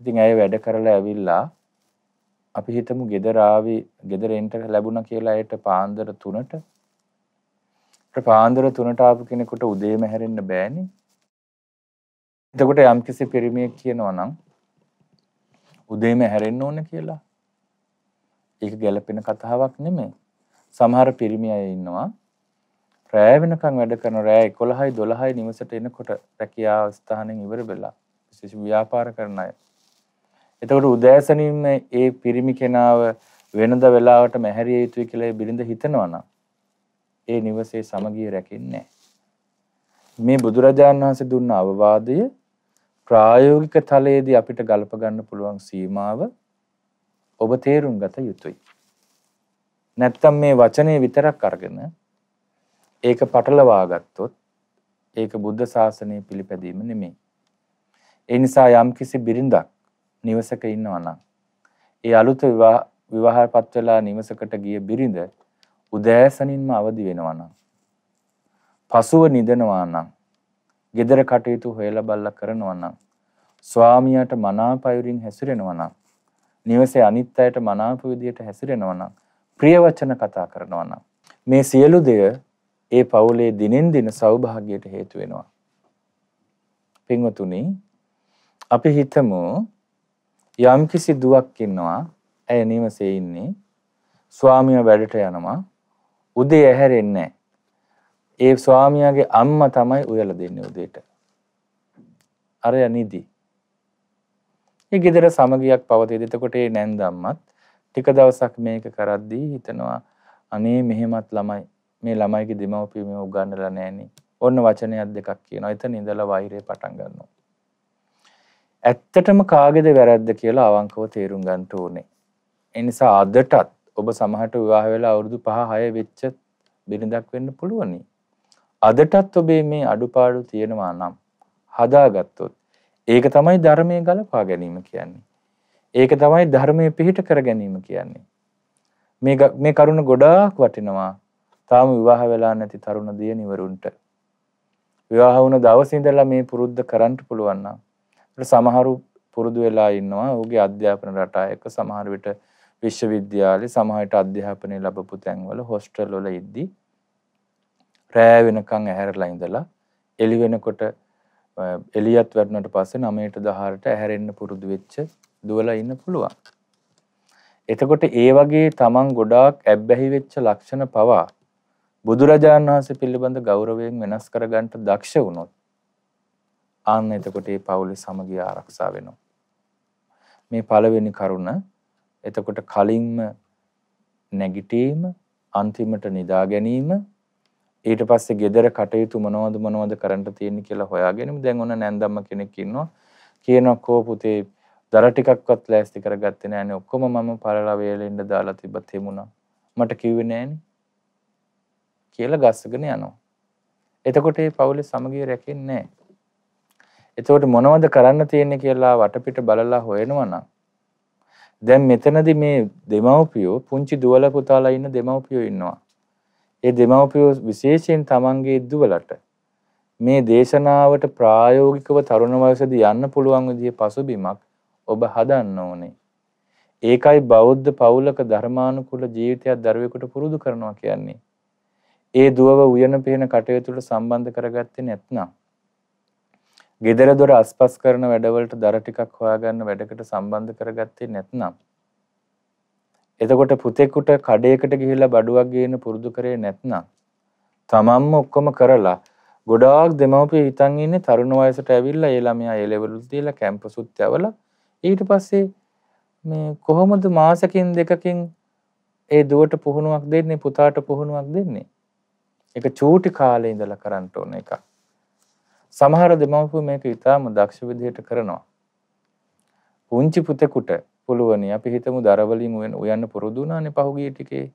ඉතින් ඇය වැඩ කරලා ඇවිල්ලා අපි හිතමු ගෙදරාවි ගෙදරෙන්ට ලැබුණ කියලා අයට පාන්දර තුනට පාන්දර තුනට ආපු කෙනෙකුට උදේම හැරෙන්න බෑනේ එතකොට යම්කිසි පිරිමියෙක් කියනවා නම් උදේම හැරෙන්න ඕන කියලා. ඒක ගැළපෙන කතාවක් නෙමෙයි. සමහර පිරිමි අය ඉන්නවා රෑ වෙනකන් වැඩ කරන රෑ 11යි 12යි නිවසට එනකොට රැකියාව ස්ථානෙන් ඉවර වෙලා විශේෂ ව්‍යාපාර කරන අය. එතකොට උදෑසනින්ම ඒ පිරිමි කෙනාව වෙනද වෙලාවට මැහැරිය යුතුයි කියලා බිරිඳ හිතනවා නම් ඒ නිවසේ සමගිය රැකෙන්නේ නැහැ. මේ බුදුරජාණන් වහන්සේ දුන්න අවවාදය ප්‍රායෝගික තලයේදී අපිට ගලප ගන්න පුළුවන් සීමාව ඔබ තේරුම් ගත යුතුයි. නැත්තම් මේ වචනේ විතරක් අරගෙන ඒක පටලවා ගත්තොත් ඒක බුද්ධ ශාසනය පිළිපැදීම නෙමෙයි. ඒ නිසා යම්කිසි බිරිඳක් නිවසක ඉන්නවා නම් ඒ අලුත විවාහපත් වෙලා නිවසකට ගිය බිරිඳ උදෑසනින්ම අවදි වෙනවා නම් පසුව නිදනවා නම් gedara කටයුතු හොයලා බලලා කරනවා නම් ස්වාමියාට මනාප අයුරින් හැසිරෙනවා නම් නිවසේ අනිත් අයට මනාප විදියට හැසිරෙනවා නම් ප්‍රිය වචන කතා කරනවා නම් මේ සියලු දේ ඒ පවුලේ දිනෙන් දින සෞභාග්‍යයට හේතු වෙනවා. පින්වතුනි අපි හිතමු යම්කිසි දුවක් ඉන්නවා ඇය නිවසේ ඉන්නේ ස්වාමියා වැඩට යනවා උදේ ඇහැරෙන්නේ නැහැ ඒ ස්වාමියාගේ අම්මා තමයි උයලා දෙන්නේ උදේට. අරය නිදි. ඒ ගෙදර සමගියක් පවතේද. එතකොට ඒ නැන්දම්මත් ටික දවසක් මේක කරද්දී හිතනවා අනේ මෙහෙමත් ළමයි මේ ළමයිගේ දෙමව්පිය මේ උගන්නලා නැහෙනේ. ඔන්න වචනයක් දෙකක් කියනවා. එතන ඉඳලා වෛරය පටන් ගන්නවා. ඇත්තටම කාගේද වැරද්ද කියලා අවංකව තේරුම් ගන්න ඕනේ. ඒ නිසා අදටත් ඔබ සමහරට විවාහ වෙලා අවුරුදු 5 6 වෙච්ච බිරිඳක් වෙන්න පුළුවනි. අදටත් ඔබේ මේ අඩුපාඩු තියෙනවා නම් හදාගත්තොත් ඒක තමයි ධර්මයේ ගලපා ගැනීම කියන්නේ. ඒක තමයි ධර්මයේ පිහිට කර ගැනීම කියන්නේ. මේ මේ කරුණ ගොඩාක් වටිනවා. තාම විවාහ වෙලා නැති තරුණ දියණිවරුන්ට. විවාහ වුණ දවසේ ඉඳලා මේ පුරුද්ද කරන්න පුළුවන් නම් සමහරු පුරුදු වෙලා ඉන්නවා. ඔහුගේ අධ්‍යාපන රටා එක්ක සමහර විට විශ්වවිද්‍යාලේ සමහරට අධ්‍යාපනය ලැබපු තැන්වල හොස්ටල් වල ඉද්දී රෑ වෙනකං ඇහැරලා ඉඳලා එළි වෙනකොට එළියත් වැටුණට පස්සේ 9ට 10ට ඇහැරෙන්න පුරුදු වෙච්ච දුවලා ඉන්න පුළුවන්. එතකොට ඒ වගේ තමන් ගොඩාක් ඇබ්බැහි වෙච්ච ලක්ෂණ පවා බුදුරජාණන් වහන්සේ පිළිබඳ ගෞරවයෙන් වෙනස් කරගන්නට දක්ෂ වුණොත් ආන්න එතකොට ඒ පවුලේ සමගිය ආරක්ෂා වෙනවා. මේ පළවෙනි කරුණ එතකොට කලින්ම නැගිටීම අන්තිමට නිදා ගැනීම ඊට පස්සේ ගෙදර කටයුතු මොනවද මොනවද කරන්න තියෙන්නේ කියලා හොයාගෙනම දැන් ඔන්න නැන්දම්ම කෙනෙක් ඉන්නවා කියනවා කෝ පුතේ දර ටිකක්වත් ලෑස්ති කරගත්තේ නැහනේ ඔක්කොම මම පළලා වේලෙන්න දාලා තිබ්බ තෙමුණා මට කිව්වේ නැහනේ කියලා ගස්සගෙන යනවා එතකොට මේ පවුලේ සමගිය රැකෙන්නේ නැහැ එතකොට මොනවද කරන්න තියෙන්නේ කියලා වටපිට බලලා හොයනවා නම් දැන් මෙතනදි මේ දෙමව්පියෝ පුංචි දුවල පුතාලා ඉන්න දෙමව්පියෝ ඉන්නවා ඒ දෙමව්පියෝ විශේෂයෙන් තමන්ගේ දුවලට මේ දේශනාවට ප්‍රායෝගිකව තරුණ වයසේදී යන්න පුළුවන් විදිහේ පසුබිමක් ඔබ හදන්න ඕනේ. ඒකයි බෞද්ධ පවුලක ධර්මානුකූල ජීවිතයක් දරුවෙකුට පුරුදු කරනවා කියන්නේ. ඒ දුවව උයන පිහන කටයුතු වල සම්බන්ධ කරගත්තේ නැත්නම්. gedara dora aspas කරන වැඩවලට දර ටිකක් හොයාගන්න වැඩකට සම්බන්ධ කරගත්තේ නැත්නම්. එතකොට පුතෙකුට කඩේකට ගිහිල්ලා බඩුවක් ගේන්න පුරුදු කරේ නැත්නම් තමන්ම ඔක්කොම කරලා ගොඩාක් දෙමව්පිය හිතන් ඉන්නේ තරුණ වයසට ඇවිල්ලා ඒ ළමයා ඒ ලෙවල් උත් දීලා කැම්පසුත් යවලා ඊට පස්සේ මේ කොහොමද මාසකින් දෙකකින් ඒ දුවට පුහුණුවක් දෙන්නේ පුතාට පුහුණුවක් දෙන්නේ ඒක චූටි කාලේ ඉඳලා කරන්න ඕන එකක් සමහර දෙමව්පිය මේක ඊටාම දක්ෂ විදිහට කරනවා පුංචි පුතෙකුට පුළුවනි. අපි හිතමු දර වලින් උයන්න පුරුදු වුණානේ පහුගිය ටිකේ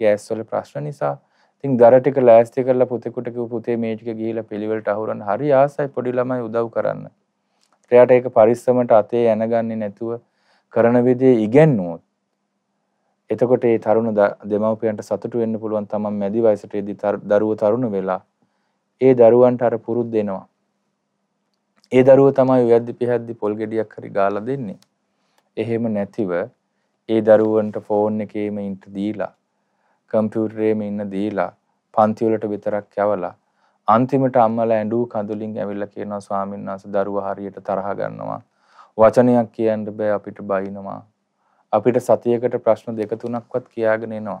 ගෑස් වල ප්‍රශ්න නිසා. ඉතින් දර ටික ලෑස්ති කරලා පුතෙකුට කිව්ව පුතේ මේ ටික ගිහිලා පිළිවෙලට අහුරන්න හරි ආසයි පොඩි ළමයි උදව් කරන්න. එයාට ඒක පරිස්සමට අතේ යනගන්නේ නැතුව කරන විදිය ඉගෙනුවොත් එතකොට ඒ තරුණ දෙමව්පියන්ට සතුටු වෙන්න පුළුවන් තමන් මැදි වයසට එදී දරුවෝ තරුණ වෙලා ඒ දරුවන්ට අර පුරුද්ද එනවා. ඒ දරුවෝ තමයි උයද්දි පිහද්දි පොල් ගෙඩියක් හරි ගාලා දෙන්නේ. එහෙම නැතිව ඒ දරුවන්ට ෆෝන් එකේම ඉන්න දීලා කම්පියුටරේම ඉන්න දීලා පන්ති වලට විතරක් යවලා අන්තිමට අම්මලා ඇඬු කඳුලින් ඇවිල්ලා කියනවා ස්වාමීන් වහන්සේ දරුවා හරියට තරහ ගන්නවා වචනයක් කියන්න බෑ අපිට බයිනවා අපිට සතියකට ප්‍රශ්න දෙක තුනක්වත් කියාගෙන එනවා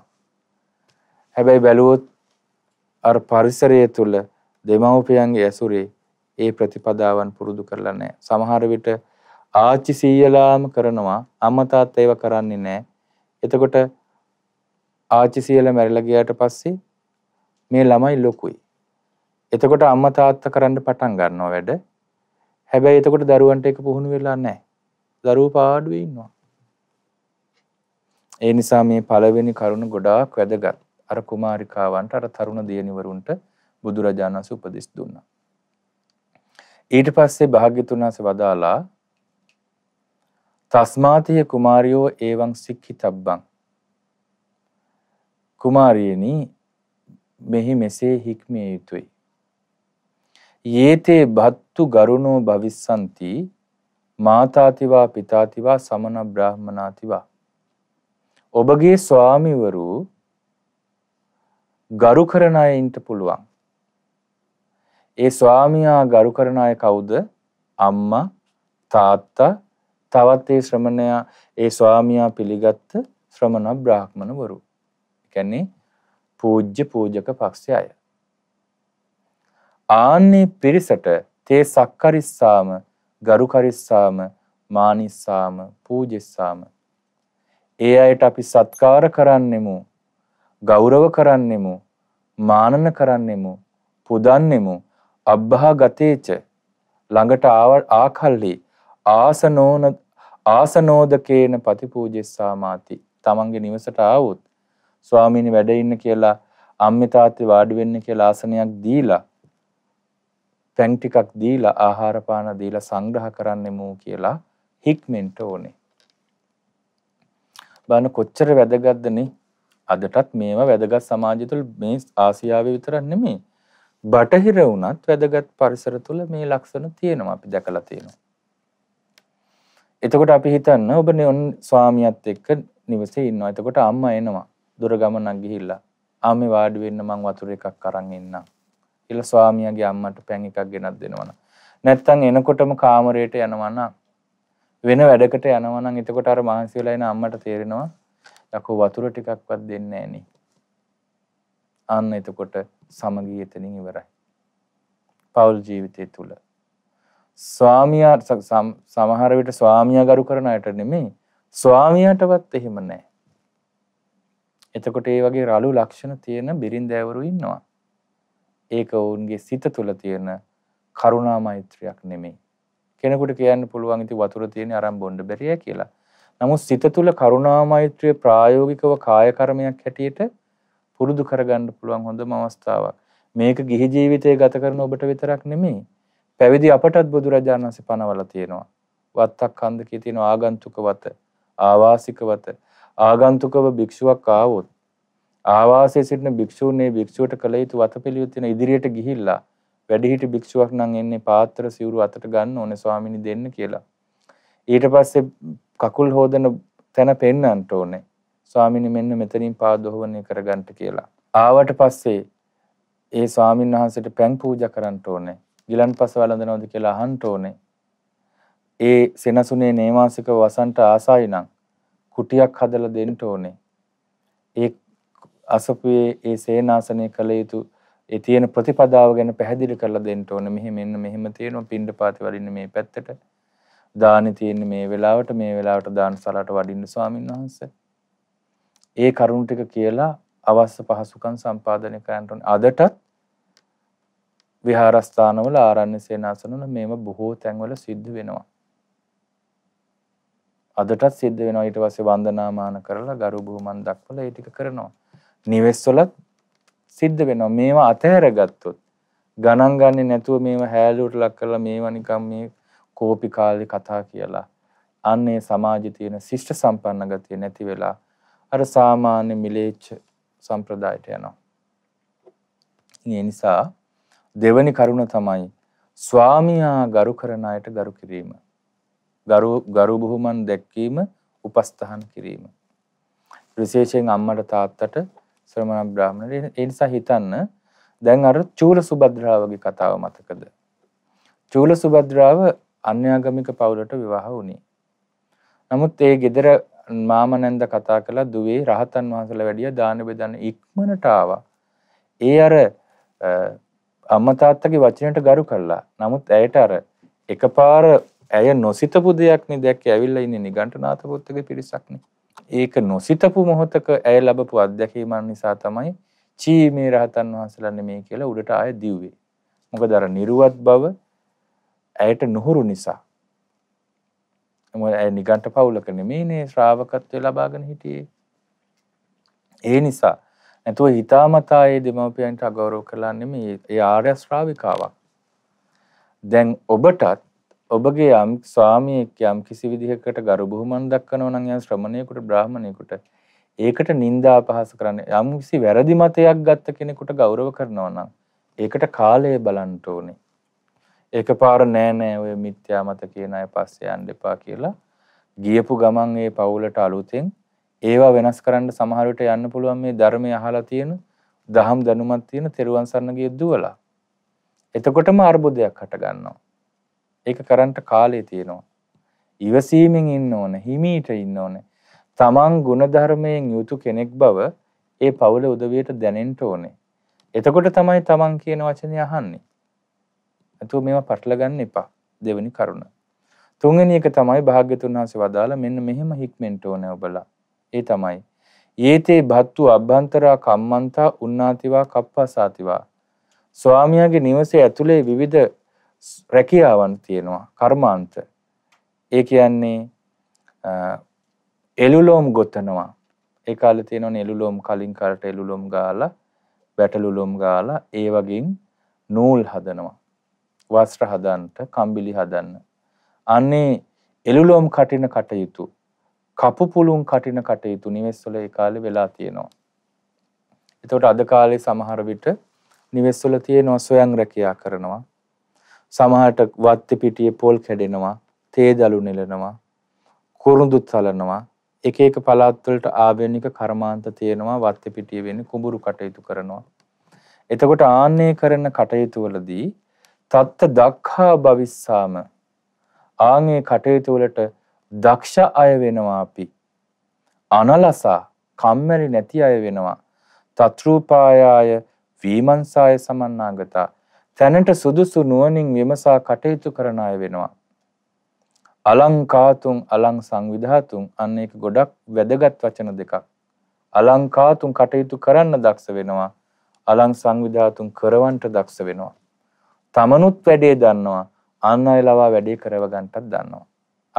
හැබැයි බැලුවොත් අර පරිසරය තුල දෙමව්පියන්ගේ ඇසුරේ ඒ ප්‍රතිපදාවන් පුරුදු කරලා නැහැ. සමහර විට ආච්චි සීයලාම කරනවා අම්මා තාත්තා ඒව කරන්නේ නැහැ. එතකොට ආච්චි සීයලා මැරිලා ගියාට පස්සේ මේ ළමයි ලොකුයි. එතකොට අම්මා තාත්තා කරන්න පටන් ගන්නවා වැඩ. හැබැයි එතකොට දරුවන්ට ඒක පුහුණු වෙලා නැහැ. දරුවෝ පාඩුවේ ඉන්නවා. ඒ නිසා මේ පළවෙනි කරුණ ගොඩාක් වැදගත්. අර කුමාරිකාවන්ට අර තරුණ දියණිවරුන්ට බුදුරජාණන් වහන්සේ උපදෙස් දුන්නා. ඊට පස්සේ භාග්‍යතුන් වහන්සේ වදාලා තස්මාතිය කුමාරියෝ ඒවං සික්හිතබ්බං කුමාරියනි මෙහි මෙසේ හික්මිය යුතුයි යේතේ භත්තු ගරුණෝ භවිස්සන්ති මාතාතිවා පිතාතිවා සමන බ්‍රාහ්මනාතිවා ඔබගේ ස්වාමිවරු ගරු කරන අයින්ට පුළුවන් ඒ ස්වාමියා ගරු කරන අය කවුද අම්මා තාත්තා තවත් ඒ ශ්‍රමණයා ඒ ස්වාමියා පිළිගත්ත ශ්‍රමණ බ්‍රාහ්මණවරු. ඒ කියන්නේ පූජ්‍ය පූජක පක්ෂය අය. ආන්නේ පිරිසට තේ සක්කරිස්සාම, ගරුකරිස්සාම, මානිස්සාම, පූජිස්සාම ඒ අයට අපි සත්කාර කරන්නෙමු, ගෞරව කරන්නෙමු, මානන කරන්නෙමු, පුදන්නෙමු, අබ්බහා ගතේච ළඟට ආකල්ලි ආසනෝන ආසනෝදකේන පතිපූජෙස්සාමාති තමන්ගේ නිවසට ආවොත් ස්වාමීනි වැඩ ඉන්න කියලා අම්මේ තාත්තේ වාඩි වෙන්න කියලා ආසනයක් දීලා පැන් ටිකක් දීලා ආහාර පාන දීලා සංග්‍රහ කරන්නෙමු කියලා හික්මෙන්ට ඕනේ. බලන්න කොච්චර වැදගත්දනේ අදටත් මේව වැදගත් සමාජය තුළ මේ ආසියාවේ විතරක් නෙමෙයි බටහිර වුණත් වැදගත් පරිසර තුළ මේ ලක්ෂණ තියෙනවා අපි දැකලා තියෙනවා එතකොට අපි හිතන්න ඔබ ඔන් ස්වාමියත් එක්ක නිවසේ ඉන්නවා. එතකොට අම්මා එනවා. දුර ගමනක් ගිහිල්ලා. ආමේ වාඩි වෙන්න මං වතුර එකක් අරන් එන්නම්. කියලා ස්වාමියාගේ අම්මට පැන් එකක් ගෙනත් දෙනවනම්. නැත්තම් එනකොටම කාමරයට යනවනම් වෙන වැඩකට යනවනම් එතකොට අර මහන්සි වෙලා එන අම්මට තේරෙනවා යකෝ වතුර ටිකක්වත් දෙන්නේ නැණි. අන්න එතකොට සමගිය එතනින් ඉවරයි. පෞල් ජීවිතය තුළ ස්වාමියා සමහර විට ස්වාමියා ගරු කරන අයට නෙමෙයි ස්වාමියාටවත් එහෙම නැහැ. එතකොට ඒ වගේ රළු ලක්ෂණ තියෙන බිරින්දෑවරු ඉන්නවා. ඒක ඔවුන්ගේ සිත තුළ තියෙන කරුණා මෛත්‍රියක් නෙමෙයි. කෙනෙකුට කියන්න පුළුවන් ඉති වතුර තියෙන අරන් බොන්න බැරිය කියලා. නමුත් සිත තුළ කරුණා මෛත්‍රිය ප්‍රායෝගිකව කාය කර්මයක් හැටියට පුරුදු කරගන්න පුළුවන් හොඳම අවස්ථාවක්. මේක ගිහි ජීවිතය ගත කරන ඔබට විතරක් නෙමෙයි. පැවිදි අපටත් බුදුරජාණන් වහන්සේ පනවලා තියෙනවා. වත්තක් කන්දකේ තියෙන ආගන්තුක වත, ආවාසික වත. ආගන්තුකව භික්ෂුවක් ආවොත් ආවාසයේ සිටින භික්ෂූනේ භික්ෂුවට කළ යුතු වතපිළිවෙත් වෙන ඉදිරියට ගිහිල්ලා වැඩිහිටි භික්ෂුවක් නම් එන්නේ පාත්‍ර සිවුරු අතට ගන්න ඕනේ ස්වාමිනී දෙන්න කියලා. ඊට පස්සේ කකුල් හොදන තැන පෙන්වන්නට ඕනේ. ස්වාමිනී මෙන්න මෙතනින් පාදෝහවණය කරගන්නට කියලා. ආවට පස්සේ ඒ ස්වාමින් වහන්සේට පැන් පූජා කරන්නට ඕනේ. ගිලන්පස වළඳනවද කියලා අහන්න ඕනේ. ඒ සෙනසුනේ නේවාසික වසන්ට ආසයි නම් කුටියක් හදලා දෙන්න ඕනේ. ඒ අසපුවේ ඒ සේනාසනය කළ යුතු ඒ තියෙන ප්‍රතිපදාව ගැන පැහැදිලි කරලා දෙන්න ඕනේ. මෙහෙම මෙන්න මෙහෙම තියෙනවා පින්ඩපාති වලින් මේ පැත්තට. දානි තියෙන්නේ මේ වෙලාවට මේ වෙලාවට දානසලට වඩින්න ස්වාමීන් වහන්සේ. ඒ කරුණ ටික කියලා අවශ්‍ය පහසුකම් සම්පාදනය කරන්න ඕනේ. අදටත් විහාරස්ථානවල ආරණ්‍ය සේනාසනවල මේව බොහෝ තැන්වල සිද්ධ වෙනවා. අදටත් සිද්ධ වෙනවා ඊට පස්සේ වන්දනාමාන කරලා ගරු බුහුමන් දක්වලා ඒ ටික කරනවා. නිවෙස්වලත් සිද්ධ වෙනවා. මේවා අතහැරගත්තොත් ගණන් ගන්නේ නැතුව මේවා හැලුවට ලක් කරලා මේවා නිකන් මේ කෝපි කාලේ කතා කියලා අන්නේ සමාජයේ තියෙන ශිෂ්ට සම්පන්න ගතිය නැති වෙලා අර සාමාන්‍ය මිලේච්ඡ සම්ප්‍රදායට යනවා. ඒ නිසා දෙවැනි කරුණ තමයි ස්වාමියා ගරු කරන අයට ගරු කිරීම. ගරු ගරු බුහුමන් දැක්වීම උපස්ථාන කිරීම. විශේෂයෙන් අම්මට තාත්තට ශ්‍රමණ බ්‍රාහ්මණයට ඒ නිසා හිතන්න දැන් අර චූල සුබද්‍රාවගේ කතාව මතකද? චූල සුබද්‍රාව අන්‍යාගමික පවුලට විවාහ වුණේ. නමුත් ඒ ගෙදර මාමනන්ද කතා කළ දුවේ රහතන් වහන්සේලා වැඩිය දාන බෙදන්න ඉක්මනට ආවා. ඒ අර අම්ම තාත්තගේ වචනයට ගරු කළා. නමුත් ඇයට අර එකපාර ඇය නොසිතපු දෙයක් නේ දැක්ක ඇවිල්ලා ඉන්නේ නිගණ්ඨනාථ පුත්තගේ පිරිසක්නේ. ඒක නොසිතපු මොහොතක ඇය ලැබපු අත්දැකීමන් නිසා තමයි චී මේ රහතන් වහන්සේලා නෙමෙයි කියලා උඩට ආය දිව්වේ. මොකද අර නිර්වත් බව ඇයට නුහුරු නිසා. මොකද ඇය නිගණ්ඨ පවුලක නෙමෙයිනේ ශ්‍රාවකත්වය ලබාගෙන හිටියේ. ඒ නිසා නැතුව හිතාමතා ඒ දෙමව්පියන්ට අගෞරව කළා නෙමෙයි ඒ ආර්ය ශ්‍රාවිකාවක්. දැන් ඔබටත් ඔබගේ යම් ස්වාමියෙක් යම් කිසි විදිහකට ගරු බුහුමන් දක්වනවා නම් යම් ශ්‍රමණයෙකුට බ්‍රාහමණයෙකුට ඒකට නිନ୍ଦා අපහාස කරන්න යම් කිසි වැරදි මතයක් ගත්ත කෙනෙකුට ගෞරව කරනවා නම් ඒකට කාලය බලන්න ඕනේ. ඒකපාර නෑ නෑ ඔය මිත්‍යා මත කියන අය පස්සේ යන්න එපා කියලා ගියපු ගමන් ඒ පවුලට අලුතෙන් ඒවා වෙනස් කරන්න සමහරවිට යන්න පුළුවන් මේ ධර්මය අහලා තියෙන දහම් දැනුමක් තියෙන තෙරුවන් සරණ ගිය දුවලා. එතකොටම අර්බුදයක් හට ගන්නවා. ඒක කරන්ට කාලය තියෙනවා. ඉවසීමෙන් ඉන්න ඕන, හිමීට ඉන්න ඕන. තමන් ගුණධර්මයෙන් යුතු කෙනෙක් බව ඒ පවුල උදවියට දැනෙන්න ඕනේ. එතකොට තමයි තමන් කියන වචනේ අහන්නේ. නැතුව මේවා පටලගන්න එපා. දෙවෙනි කරුණ. තුන්වෙනි එක තමයි භාග්‍යතුන් වහන්සේ වදාළ මෙන්න මෙහෙම හික්මෙන්ට ඕනේ ඔබලා. ඒ තමයි ඒතේ භත්තු අභ්‍යන්තරා කම්මන්තා උන්නාතිවා කප්පසාතිවා ස්වාමියාගේ නිවසේ ඇතුලේ විවිධ රැකියාවන් තියෙනවා කර්මාන්ත ඒ කියන්නේ එළුලෝම් ගොතනවා ඒ කාලේ තියෙනවනේ එළුලෝම් කලින් කරට එළුලෝම් ගාලා වැටළුලොම් ගාලා ඒ වගේන් නූල් හදනවා වස්ත්‍ර හදන්නට කම්බිලි හදන්න අන්නේ එළුලොම් කටින කටයුතු කපු පුළුන් කටින කටයුතු නිවෙස්වල ඒ කාලේ වෙලා තියෙනවා. එතකොට අද කාලේ සමහර විට නිවෙස්වල තියෙනවා සොයන් රැකියා කරනවා. සමහරට වත්ති පිටියේ පොල් කැඩෙනවා, තේ දළු නෙලනවා, කුරුඳු තලනවා. එක එක පළාත්වලට ආවේනික කර්මාන්ත තියෙනවා වත්ති පිටියේ වෙන්නේ කුඹුරු කටයුතු කරනවා. එතකොට ආන්නේ කරන කටයුතු වලදී තත්ත දක්ඛා භවිස්සාම ආන්ගේ කටයුතු වලට දක්ෂ අය වෙනවා අපි. අනලසා කම්මැලි නැති අය වෙනවා. තත්රූපායාය වීමංසාය සමන්නාගතා තැනට සුදුසු නුවණින් විමසා කටයුතු කරන අය වෙනවා. අලංකාතුන් අලං සංවිධාතුන් අන්න ඒක ගොඩක් වැදගත් වචන දෙකක්. අලංකාතුන් කටයුතු කරන්න දක්ෂ වෙනවා. අලං සංවිධාතුන් කරවන්ට දක්ෂ වෙනවා. තමනුත් වැඩේ දන්නවා. අන්න අය ලවා වැඩේ කරව ගන්නටත් දන්නවා.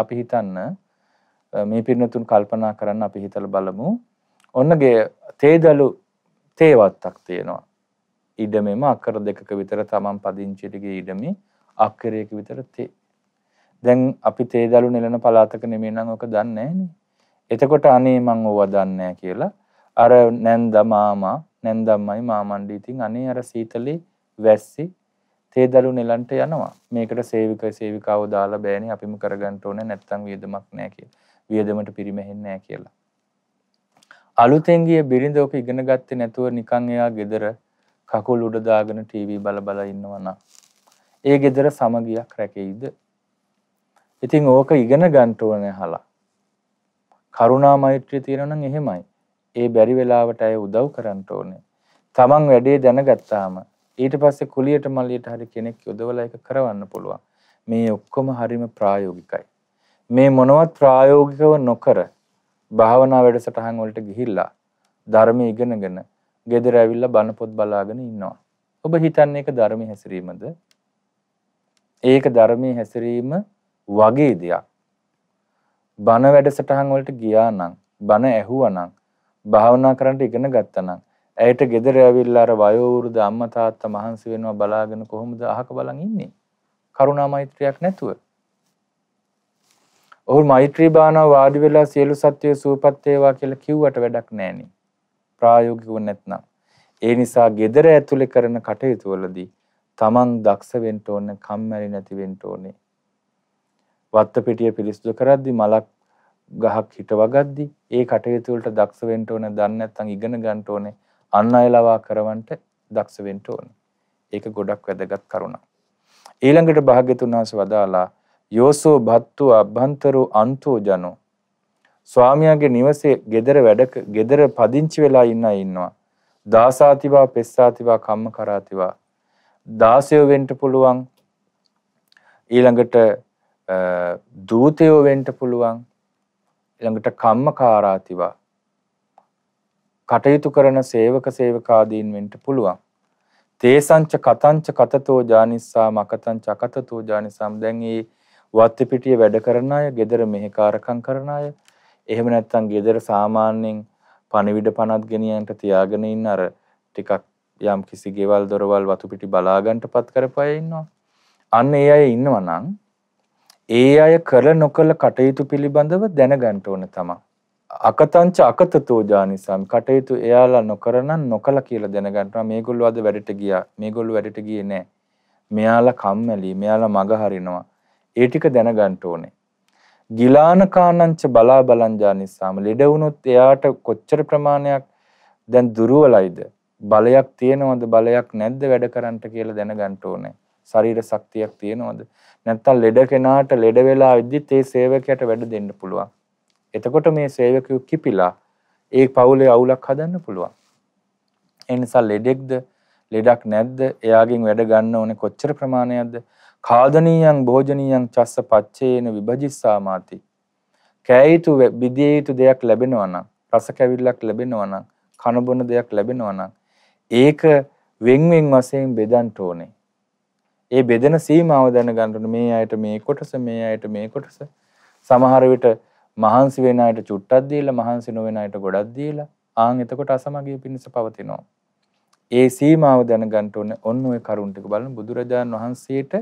අපි හිතන්න මේ පිරිනතුන් කල්පනා කරන්න අපි හිතල බලමු ඔන්නගේ තේදලු තේවත්තක් තියෙනවා ඉඩ මෙම අකර දෙකක විතර තමන් පදිංචිටිගේ ඉඩමි අක්කරයක විතර තේ දැන් අපි තේදලු නිලන පලාතක නෙමේ නම් ඕක දන්නේ එතකොට අනේ මං ඕව දන්නේ කියලා අර නැන්ද මාමා නැන්දම්මයි මාමණ්ඩි ඉතින් අනේ අර සීතලේ වැස්සි තේදලු නෙලන්ට යනවා. මේකට සේවක සේවිකාව දාලා බෑනේ අපිම කරගන්න ඕනේ නැත්තම් වියදමක් නෑ කියලා. වියදමට පිරිමැහෙන්නේ නෑ කියලා. අලුතෙන් ගිය බිරිඳ ඔක ඉගෙන ගත්තේ නැතුව නිකන් එයා ගෙදර කකුල් උඩ දාගෙන ටීවී බල බල ඉන්නවා නම් ඒ ගෙදර සමගියක් රැකෙයිද? ඉතින් ඕක ඉගෙන ගන්න ඕනේ හලා. කරුණා මෛත්‍රිය තියෙනවා නම් එහෙමයි. ඒ බැරි වෙලාවට අය උදව් කරන්න ඕනේ. තමන් වැඩේ දැනගත්තාම ඊට පස්සේ කුලියට මල්ලියට හරි කෙනෙක් යොදවලා ඒක කරවන්න පුළුවන්. මේ ඔක්කොම හරිම ප්‍රායෝගිකයි. මේ මොනවත් ප්‍රායෝගිකව නොකර භාවනා වැඩසටහන් වලට ගිහිල්ලා ධර්ම ඉගෙනගෙන ගෙදර ඇවිල්ලා බණ පොත් බලාගෙන ඉන්නවා. ඔබ හිතන්නේ ඒක ධර්මයේ හැසිරීමද? ඒක ධර්මයේ හැසිරීම වගේ දෙයක්. බණ වැඩසටහන් වලට ගියා නම්, බණ ඇහුවා නම්, භාවනා කරන්න ඉගෙන ගත්තා නම් ඇයට ගෙදර ඇවිල්ලා අර වයෝවෘද අම්මා තාත්තා මහන්සි වෙනවා බලාගෙන කොහොමද අහක බලන් ඉන්නේ? කරුණා මෛත්‍රියක් නැතුව. ඔහු මෛත්‍රී භානාව වාඩි වෙලා සියලු සත්වයේ සූපත් වේවා කියලා කිව්වට වැඩක් නැහෙනි. ප්‍රායෝගිකව නැත්නම්. ඒ නිසා gedara ඇතුලේ කරන කටයුතු වලදී Taman දක්ෂ වෙන්න ඕන, කම්මැලි නැති වෙන්න ඕනේ. වත්ත පිටිය පිළිසුදු කරද්දි මලක් ගහක් හිටවගද්දි ඒ කටයුතු වලට දක්ෂ වෙන්න ඕන, දන්නේ නැත්නම් ඉගෙන ගන්න ඕනේ. අන් අය ලවා කරවන්නට දක්ෂ වෙන්න ඕනේ. ඒක ගොඩක් වැදගත් කරුණක්. ඊළඟට භාග්‍යතුන් වහන්සේ වදාලා යෝසෝ භත්තු අභ්‍යන්තරෝ අන්තෝ ජනෝ ස්වාමියාගේ නිවසේ gedara වැඩක gedara පදිංචි වෙලා ඉන්න අය ඉන්නවා. දාසාතිවා පෙස්සාතිවා කම්ම කරාතිවා දාසයෝ වෙන්න පුළුවන් ඊළඟට දූතයෝ වෙන්න පුළුවන් ඊළඟට කම්මකාරාතිවා කටයුතු කරන සේවක සේවකාදීන් වෙන්න පුළුවන්. තේසංච කතංච කතතෝ ජානිස්සා මකතංච අකතතෝ ජානිසම් දැන් මේ වත්ති පිටිය වැඩ කරන අය, gedara මෙහෙකාරකම් කරන අය, එහෙම නැත්නම් gedara සාමාන්‍යයෙන් පණිවිඩ පනත් ගෙනියන්න තියාගෙන ඉන්න අර ටිකක් යම් කිසි ගෙවල් දොරවල් වතු පිටි බලාගන්නපත් කරපු අය ඉන්නවා. අන්න ඒ අය ඉන්නවා නම් ඒ අය කළ නොකළ කටයුතු පිළිබඳව දැනගන්න ඕන තමයි. අකතංච අකතතෝ ජානිසාමි කටයුතු එයාලා නොකරනම් නොකලා කියලා දැනගන්නවා මේගොල්ලෝ අද වැඩට ගියා මේගොල්ලෝ වැඩට ගියේ නෑ මෙයාලා කම්මැලි මෙයාලා මග හරිනවා ඒ ටික දැනගන්න ඕනේ ගිලාන කානංච බලා බලං ජානිසාම ලෙඩ වුණොත් එයාට කොච්චර ප්‍රමාණයක් දැන් දුර්වලයිද බලයක් තියෙනවද බලයක් නැද්ද වැඩ කරන්නට කියලා දැනගන්න ඕනේ ශරීර ශක්තියක් තියෙනවද නැත්තම් ලෙඩ කෙනාට ලෙඩ වෙලා ඉද්දි තේ සේවකයට වැඩ දෙන්න පුළුවන් එතකොට මේ සේවකයෝ කිපිලා ඒ පවුලේ අවුලක් හදන්න පුළුවන්. ඒ නිසා ලෙඩෙක්ද ලෙඩක් නැද්ද එයාගෙන් වැඩ ගන්න ඕනේ කොච්චර ප්‍රමාණයක්ද කාදනීයං භෝජනීයං චස්ස පච්චේන විභජිස්සාමාති කෑයුතු බිදිය යුතු දෙයක් ලැබෙනවා නම් රස කැවිල්ලක් ලැබෙනවා නම් කන බොන දෙයක් ලැබෙනවා නම් ඒක වෙන්වෙන් වශයෙන් බෙදන්න ඕනේ ඒ බෙදෙන සීමාව දැනගන්න මේ අයට මේ කොටස මේ අයට මේ කොටස සමහර විට මහන්සි වෙන අයට චුට්ටක් දීලා මහන්සි නොවන අයට ගොඩක් දීලා ආන් එතකොට අසමගිය පිණිස පවතිනවා. ඒ සීමාව දැනගන්න ඕන ඔන්න ඔය කරුණ ටික බලන බුදුරජාණන් වහන්සේට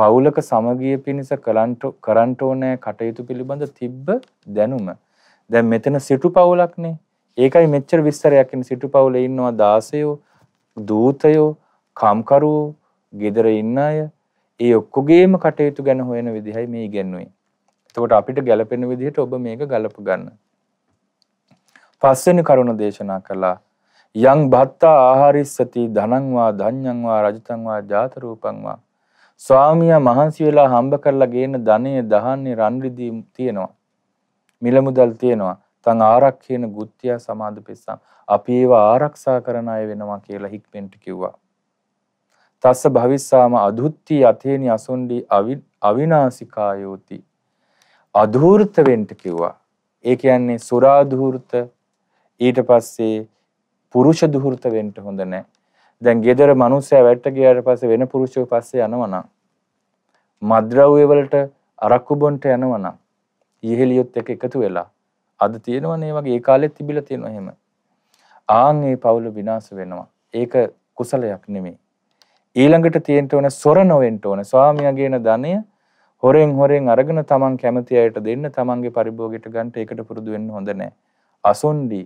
පෞලක සමගිය පිණිස කලන්ට කරන්ට ඕනෑ කටයුතු පිළිබඳ තිබ්බ දැනුම. දැන් මෙතන සිටු පවුලක්නේ. ඒකයි මෙච්චර විස්තරයක් ඉන්නේ සිටු පවුලේ ඉන්නවා දාසයෝ, දූතයෝ, කම්කරුවෝ, gedara ඉන්න අය. ඒ ඔක්කොගේම කටයුතු ගැන හොයන විදිහයි මේ ඉගෙනුවේ. එතකොට අපිට ගැලපෙන විදිහට ඔබ මේක ගලප ගන්න. පස්වෙනි කරුණ දේශනා කළා යං භත්තා ආහාරිස්සති ධනං වා ධඤ්ඤං වා රජතං වා ජාත රූපං වා ස්වාමියා මහන්සි වෙලා හම්බ කරලා ගේන ධනෙ දහන්නේ රන් රිදී තියෙනවා. මිල මුදල් තියෙනවා. තන් ආරක්ෂේන ගුත්තිය සමාද පිස්සම්. අපි ඒවා ආරක්ෂා කරන අය වෙනවා කියලා හික්මෙන්ට කිව්වා. තස්ස භවිස්සාම අදුත්ති අතේනි අසොන්ඩි අවිනාසිකායෝති. අධූර්ත වෙන්න කිව්වා. ඒ කියන්නේ සුරා ධූර්ත ඊට පස්සේ පුරුෂ ධූර්ත වෙන්න හොඳ නැහැ. දැන් ගෙදර මිනිස්සයා වැට්ට ගියාට පස්සේ වෙන පුරුෂයෙකු පස්සේ යනවනම් මද්ද්‍රව්‍ය වලට අරක්කු බොන්ට යනවනම් ඉහෙලියොත් එක්ක එකතු වෙලා අද තියෙනවනේ වගේ ඒ කාලෙත් තිබිලා තියෙනවා එහෙම. ආන් ඒ පවුල විනාශ වෙනවා. ඒක කුසලයක් නෙමෙයි. ඊළඟට තියෙන්න ඕන සොර නොවෙන්න ඕන ස්වාමියාගේන ධනය හොරෙන් හොරෙන් අරගෙන තමන් කැමති අයට දෙන්න තමන්ගේ පරිභෝගයට ගන්න ඒකට පුරුදු වෙන්න හොඳ නැහැ. අසොණ්ඩි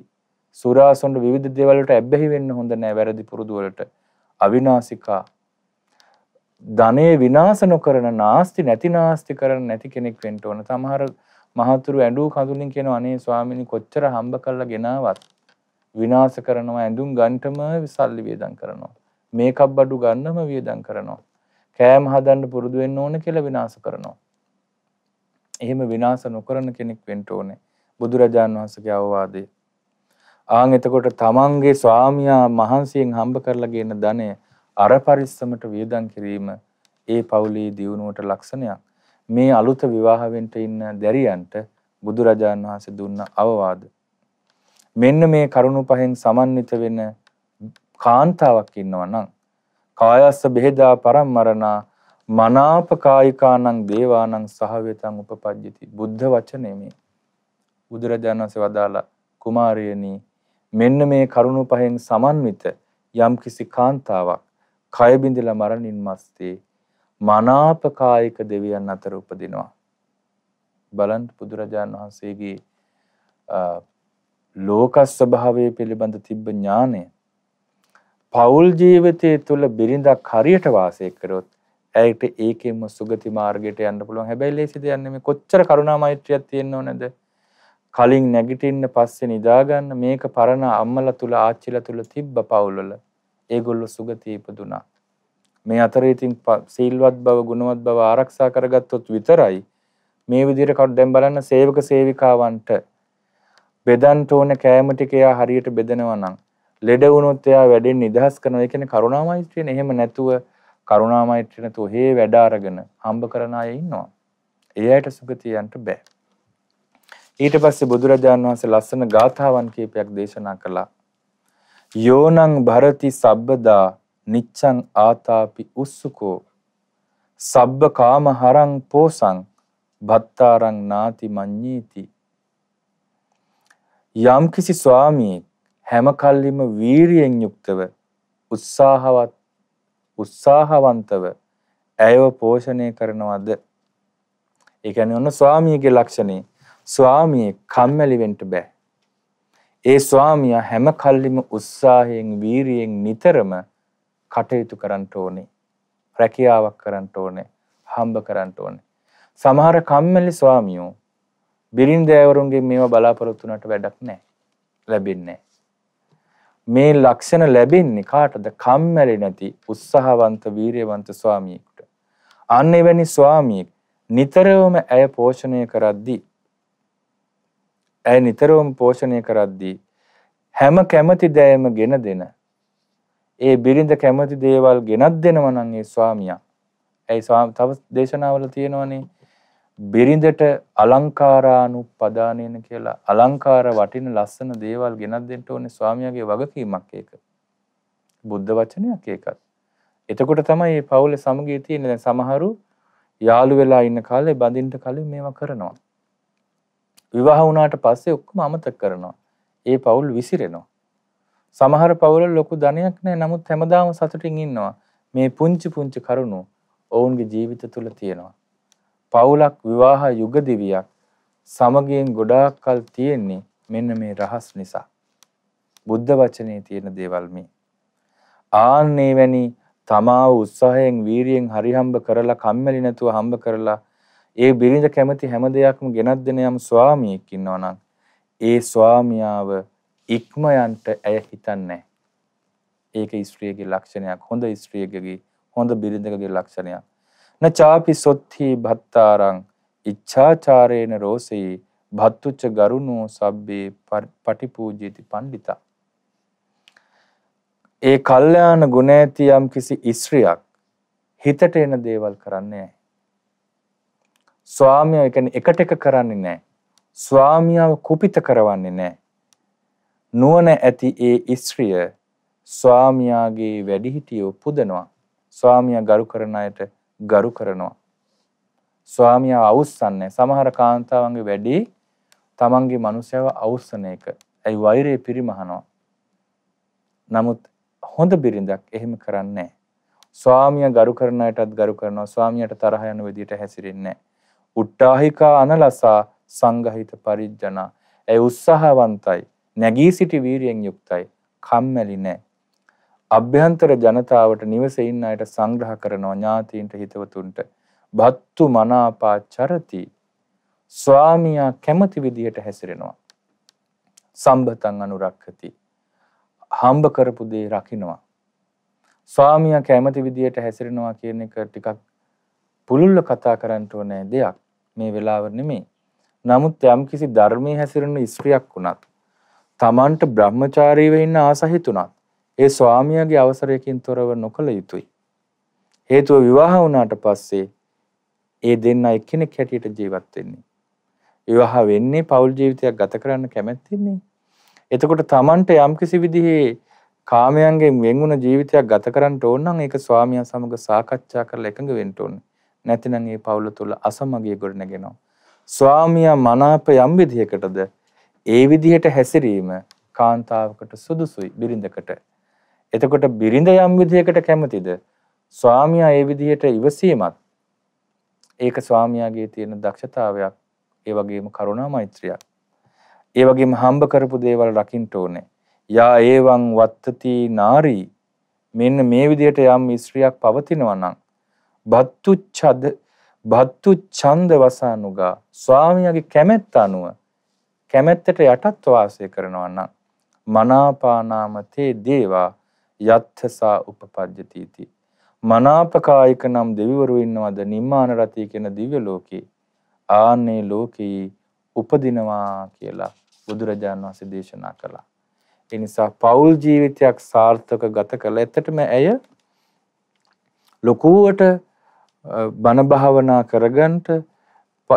සුරාසොණ්ඩ විවිධ දේවල් වලට ඇබ්බැහි වෙන්න හොඳ නැහැ වැරදි පුරුදු වලට. අවිනාශිකා ධනේ විනාශ නොකරන නාස්ති නැති නාස්ති කරන නැති කෙනෙක් වෙන්න ඕන. සමහර මහතුරු ඇඬූ කඳුලින් කියන අනේ ස්වාමීනි කොච්චර හම්බ කරලා ගෙනාවත් විනාශ කරනවා ඇඳුම් ගන්නටම සල්ලි වියදම් කරනවා. මේකප් බඩු ගන්නම වියදම් කරනවා. කෑම හදන්න පුරුදු වෙන්න ඕන කියලා විනාශ කරනවා. එහෙම විනාශ නොකරන කෙනෙක් වෙන්න ඕනේ. බුදුරජාන් වහන්සේගේ අවවාදය. ආන් එතකොට තමන්ගේ ස්වාමියා මහන්සියෙන් හම්බ කරලා ගේන ධනය අර පරිස්සමට වියදම් කිරීම ඒ පවුලේ දියුණුවට ලක්ෂණයක්. මේ අලුත විවාහ වෙන්න ඉන්න දැරියන්ට බුදුරජාන් වහන්සේ දුන්න අවවාද. මෙන්න මේ කරුණු පහෙන් සමන්විත වෙන කාන්තාවක් ඉන්නවා නම් කායස්ස බෙහෙදා පරම්මරණා මනාප කායිකානං දේවානං සහවේතං උපපජ්ජති බුද්ධ වචනේ මේ බුදුරජාණන් වහන්සේ වදාලා කුමාරයනි මෙන්න මේ කරුණු පහෙන් සමන්විත යම්කිසි කාන්තාවක් කය බිඳිලා මරණින් මස්තේ මනාප කායික දෙවියන් අතර උපදිනවා බලන්න බුදුරජාණන් වහන්සේගේ ලෝක ස්වභාවය පිළිබඳ තිබ්බ ඥානය පෞල් ජීවිතය තුළ බිරිඳක් හරියට වාසය කරොත් ඇයට ඒකෙම සුගති මාර්ගයට යන්න පුළුවන් හැබැයි ලේසිද යන්නේ මේ කොච්චර කරුණා මෛත්‍රියක් තියෙන්න ඕනද කලින් නැගිටින්න පස්සේ නිදාගන්න මේක පරණ අම්මලා තුල ආච්චිලා තුල තිබ්බ පවුල්වල ඒගොල්ලෝ සුගතිය ඉපදුනා මේ අතරේ ඉතින් සීල්වත් බව ගුණවත් බව ආරක්ෂා කරගත්තොත් විතරයි මේ විදිහට කවුද දැන් බලන්න සේවක සේවිකාවන්ට බෙදන්න ඕන කෑම ටික එයා හරියට බෙදනවා නම් ලෙඩ වුණොත් එයා වැඩෙන් නිදහස් කරනවා. ඒ කියන්නේ කරුණා මෛත්‍රියනේ. එහෙම නැතුව කරුණා මෛත්‍රිය නැතුව හේ වැඩ අරගෙන හම්බ කරන අය ඉන්නවා. ඒ අයට සුගතියන්ට බෑ. ඊට පස්සේ බුදුරජාණන් වහන්සේ ලස්සන ගාථාවන් කීපයක් දේශනා කළා. යෝනං භරති සබ්බදා නිච්ඡං ආතාපි උස්සුකෝ සබ්බ කාම හරං පෝසං භත්තාරං නාති මඤ්ඤීති යම් කිසි ස්වාමියෙක් හැම කල්ලිම වීරියෙන් යුක්තව උත්සාහවත් උත්සාහවන්තව ඇයව පෝෂණය කරනවද? ඒ කියන්නේ ඔන්න ස්වාමියගේ ලක්ෂණේ ස්වාමියේ කම්මැලි වෙන්න බෑ. ඒ ස්වාමියා හැම කල්ලිම උත්සාහයෙන් වීරියෙන් නිතරම කටයුතු කරන්න ඕනේ. රැකියාවක් කරන්න ඕනේ. හම්බ කරන්න ඕනේ. සමහර කම්මැලි ස්වාමියෝ බිරින්දෑවරුන්ගේ මේවා බලාපොරොත්තු වුණාට වැඩක් නැහැ. ලැබෙන්නේ නැහැ. මේ ලක්ෂණ ලැබෙන්නේ කාටද? කම්මැලි නැති උත්සාහවන්ත වීරියවන්ත ස්වාමියෙකුට. අන්න එවැනි ස්වාමියෙක් නිතරම ඇය පෝෂණය කරද්දී ඇය නිතරම පෝෂණය කරද්දී හැම කැමති දෑම ගෙන දෙන ඒ බිරිඳ කැමති දේවල් ගෙනත් දෙනවා නම් ඒ ස්වාමියා. ඒ ස්වාම තව දේශනාවල තියෙනවනේ බිරිඳට අලංකාරානුපදානේන කියලා අලංකාර වටින ලස්සන දේවල් ගෙනත් දෙන්න ඕනේ ස්වාමියාගේ වගකීමක් ඒක. බුද්ධ වචනයක් ඒකත්. එතකොට තමයි මේ පවුලේ සමගිය තියෙන දැන් සමහරු යාළු වෙලා ඉන්න කාලේ බඳින්න කලින් මේවා කරනවා. විවාහ වුණාට පස්සේ ඔක්කොම අමතක කරනවා. ඒ පවුල් විසිරෙනවා. සමහර පවුල ලොකු ධනයක් නැහැ නමුත් හැමදාම සතුටින් ඉන්නවා. මේ පුංචි පුංචි කරුණු ඔවුන්ගේ ජීවිත තුල තියෙනවා. පවුලක් විවාහ යුගදිවියක් සමගියෙන් ගොඩාක් කල් තියෙන්නේ මෙන්න මේ රහස් නිසා. බුද්ධ වචනේ තියෙන දේවල් මේ. ආන්නේ වැනි තමාව උත්සාහයෙන් වීරියෙන් හරිහම්බ කරලා කම්මැලි නැතුව හම්බ කරලා ඒ බිරිඳ කැමති හැම දෙයක්ම ගෙනත් දෙන යම් ස්වාමියෙක් ඉන්නවා නම් ඒ ස්වාමියාව ඉක්ම යන්ට ඇය හිතන්නේ ඒක ස්ත්‍රියගේ ලක්ෂණයක් හොඳ ස්ත්‍රියකගේ හොඳ බිරිඳකගේ ලක්ෂණයක් නචාපි සොත්හි භත්තාරං ඉච්ඡාචාරේන රෝසේ භත්තුච්ච ගරුණෝ සබ්බේ පටිපූජ්‍යති පණ්ඩිතා ඒ කල්යාණ ගුණ ඇති යම් කිසි ඉස්ත්‍රියක් හිතට එන දේවල් කරන්නේ නැහැ. ස්වාමියා ඒ කියන්නේ එකට එක කරන්නේ නැහැ. ස්වාමියාව කුපිත කරවන්නේ නැහැ. නුවණ ඇති ඒ ඉස්ත්‍රිය ස්වාමියාගේ වැඩිහිටියෝ පුදනවා. ස්වාමියා ගරු කරන අයට ගරු කරනවා. ස්වාමියා අවුස්සන්නේ සමහර කාන්තාවන්ගේ වැඩි තමන්ගේ මනුස්සයව අවුස්සන එක. ඇයි වෛරය පිරිමහනවා. නමුත් හොඳ බිරිඳක් එහෙම කරන්නේ ස්වාමිය ගරු කරන අයටත් ගරු කරනවා ස්වාමියාට තරහ යන විදියට හැසිරෙන්නේ උට්ටාහිකා අනලසා සංගහිත පරිජ්ජනා ඒ උත්සාහවන්තයි නැගී සිටි වීරියෙන් යුක්තයි කම්මැලි නැහැ අභ්‍යන්තර ජනතාවට නිවසේ ඉන්න අයට සංග්‍රහ කරනවා ඥාතීන්ට හිතවතුන්ට බත්තු මනාපා චරති ස්වාමියා කැමති විදිහට හැසිරෙනවා සම්බතං අනුරක්ඛති හම්බ කරපු දේ රකින්නවා ස්වාමියා කැමති විදිහට හැසිරෙනවා කියන එක ටිකක් පුළුල්ව කතා කරන්න ඕනේ දෙයක් මේ වෙලාව නෙමෙයි නමුත් යම්කිසි ධර්මයේ හැසිරෙන ස්ත්‍රියක් වුණත් තමන්ට බ්‍රහ්මචාරීව ඉන්න ආස හිතුණත් ඒ ස්වාමියාගේ අවසරයකින් තොරව නොකළ යුතුයි. හේතුව විවාහ වුණාට පස්සේ ඒ දෙන්න එක්කෙනෙක් හැටියට ජීවත් වෙන්නේ. විවාහ වෙන්නේ පෞල් ජීවිතයක් ගත කරන්න කැමැත්තෙන්නේ. එතකොට Tamanට යම්කිසි විදිහේ කාමයන්ගෙන් වෙන්ුණ ජීවිතයක් ගත කරන්න ඕන නම් ඒක ස්වාමියා සමග සාකච්ඡා කරලා එකඟ වෙන්න ඕනේ. නැතිනම් මේ පෞල තුල අසමගිය ගොඩ නැගෙනවා. ස්වාමියා මනාප යම් විදිහකටද ඒ විදිහට හැසිරීම කාන්තාවකට සුදුසුයි බිරිඳකට එතකොට බිරිඳ යම් විදිහකට කැමතිද? ස්වාමියා ඒ විදිහට ඉවසීමත් ඒක ස්වාමියාගේ තියෙන දක්ෂතාවයක්. ඒ වගේම කරුණා මෛත්‍රියක්. ඒ වගේම හම්බ කරපු දේවල් රකින්න ඕනේ. යා ඒවං වත්තති නාරි මෙන්න මේ විදිහට යම් ස්ත්‍රියක් පවතිනවා නම් බත්තු ඡද බත්තු ඡන්ද වසානුගා ස්වාමියාගේ කැමැත්ත අනුව කැමැත්තට යටත් වාසය කරනවා නම් මනාපානාමතේ දේවා යත්ථසා උපපජ්ජති इति මනාපකායික නම් දෙවිවරු ඉන්නවද නිම්මාන රතී කියන දිව්‍ය ලෝකේ ආන්නේ ලෝකේ උපදිනවා කියලා බුදුරජාණන් වහන්සේ දේශනා කළා. ඒ නිසා පෞල් ජීවිතයක් සාර්ථක ගත කළ එතටම ඇය ලොකුවට බණ භාවනා කරගන්නට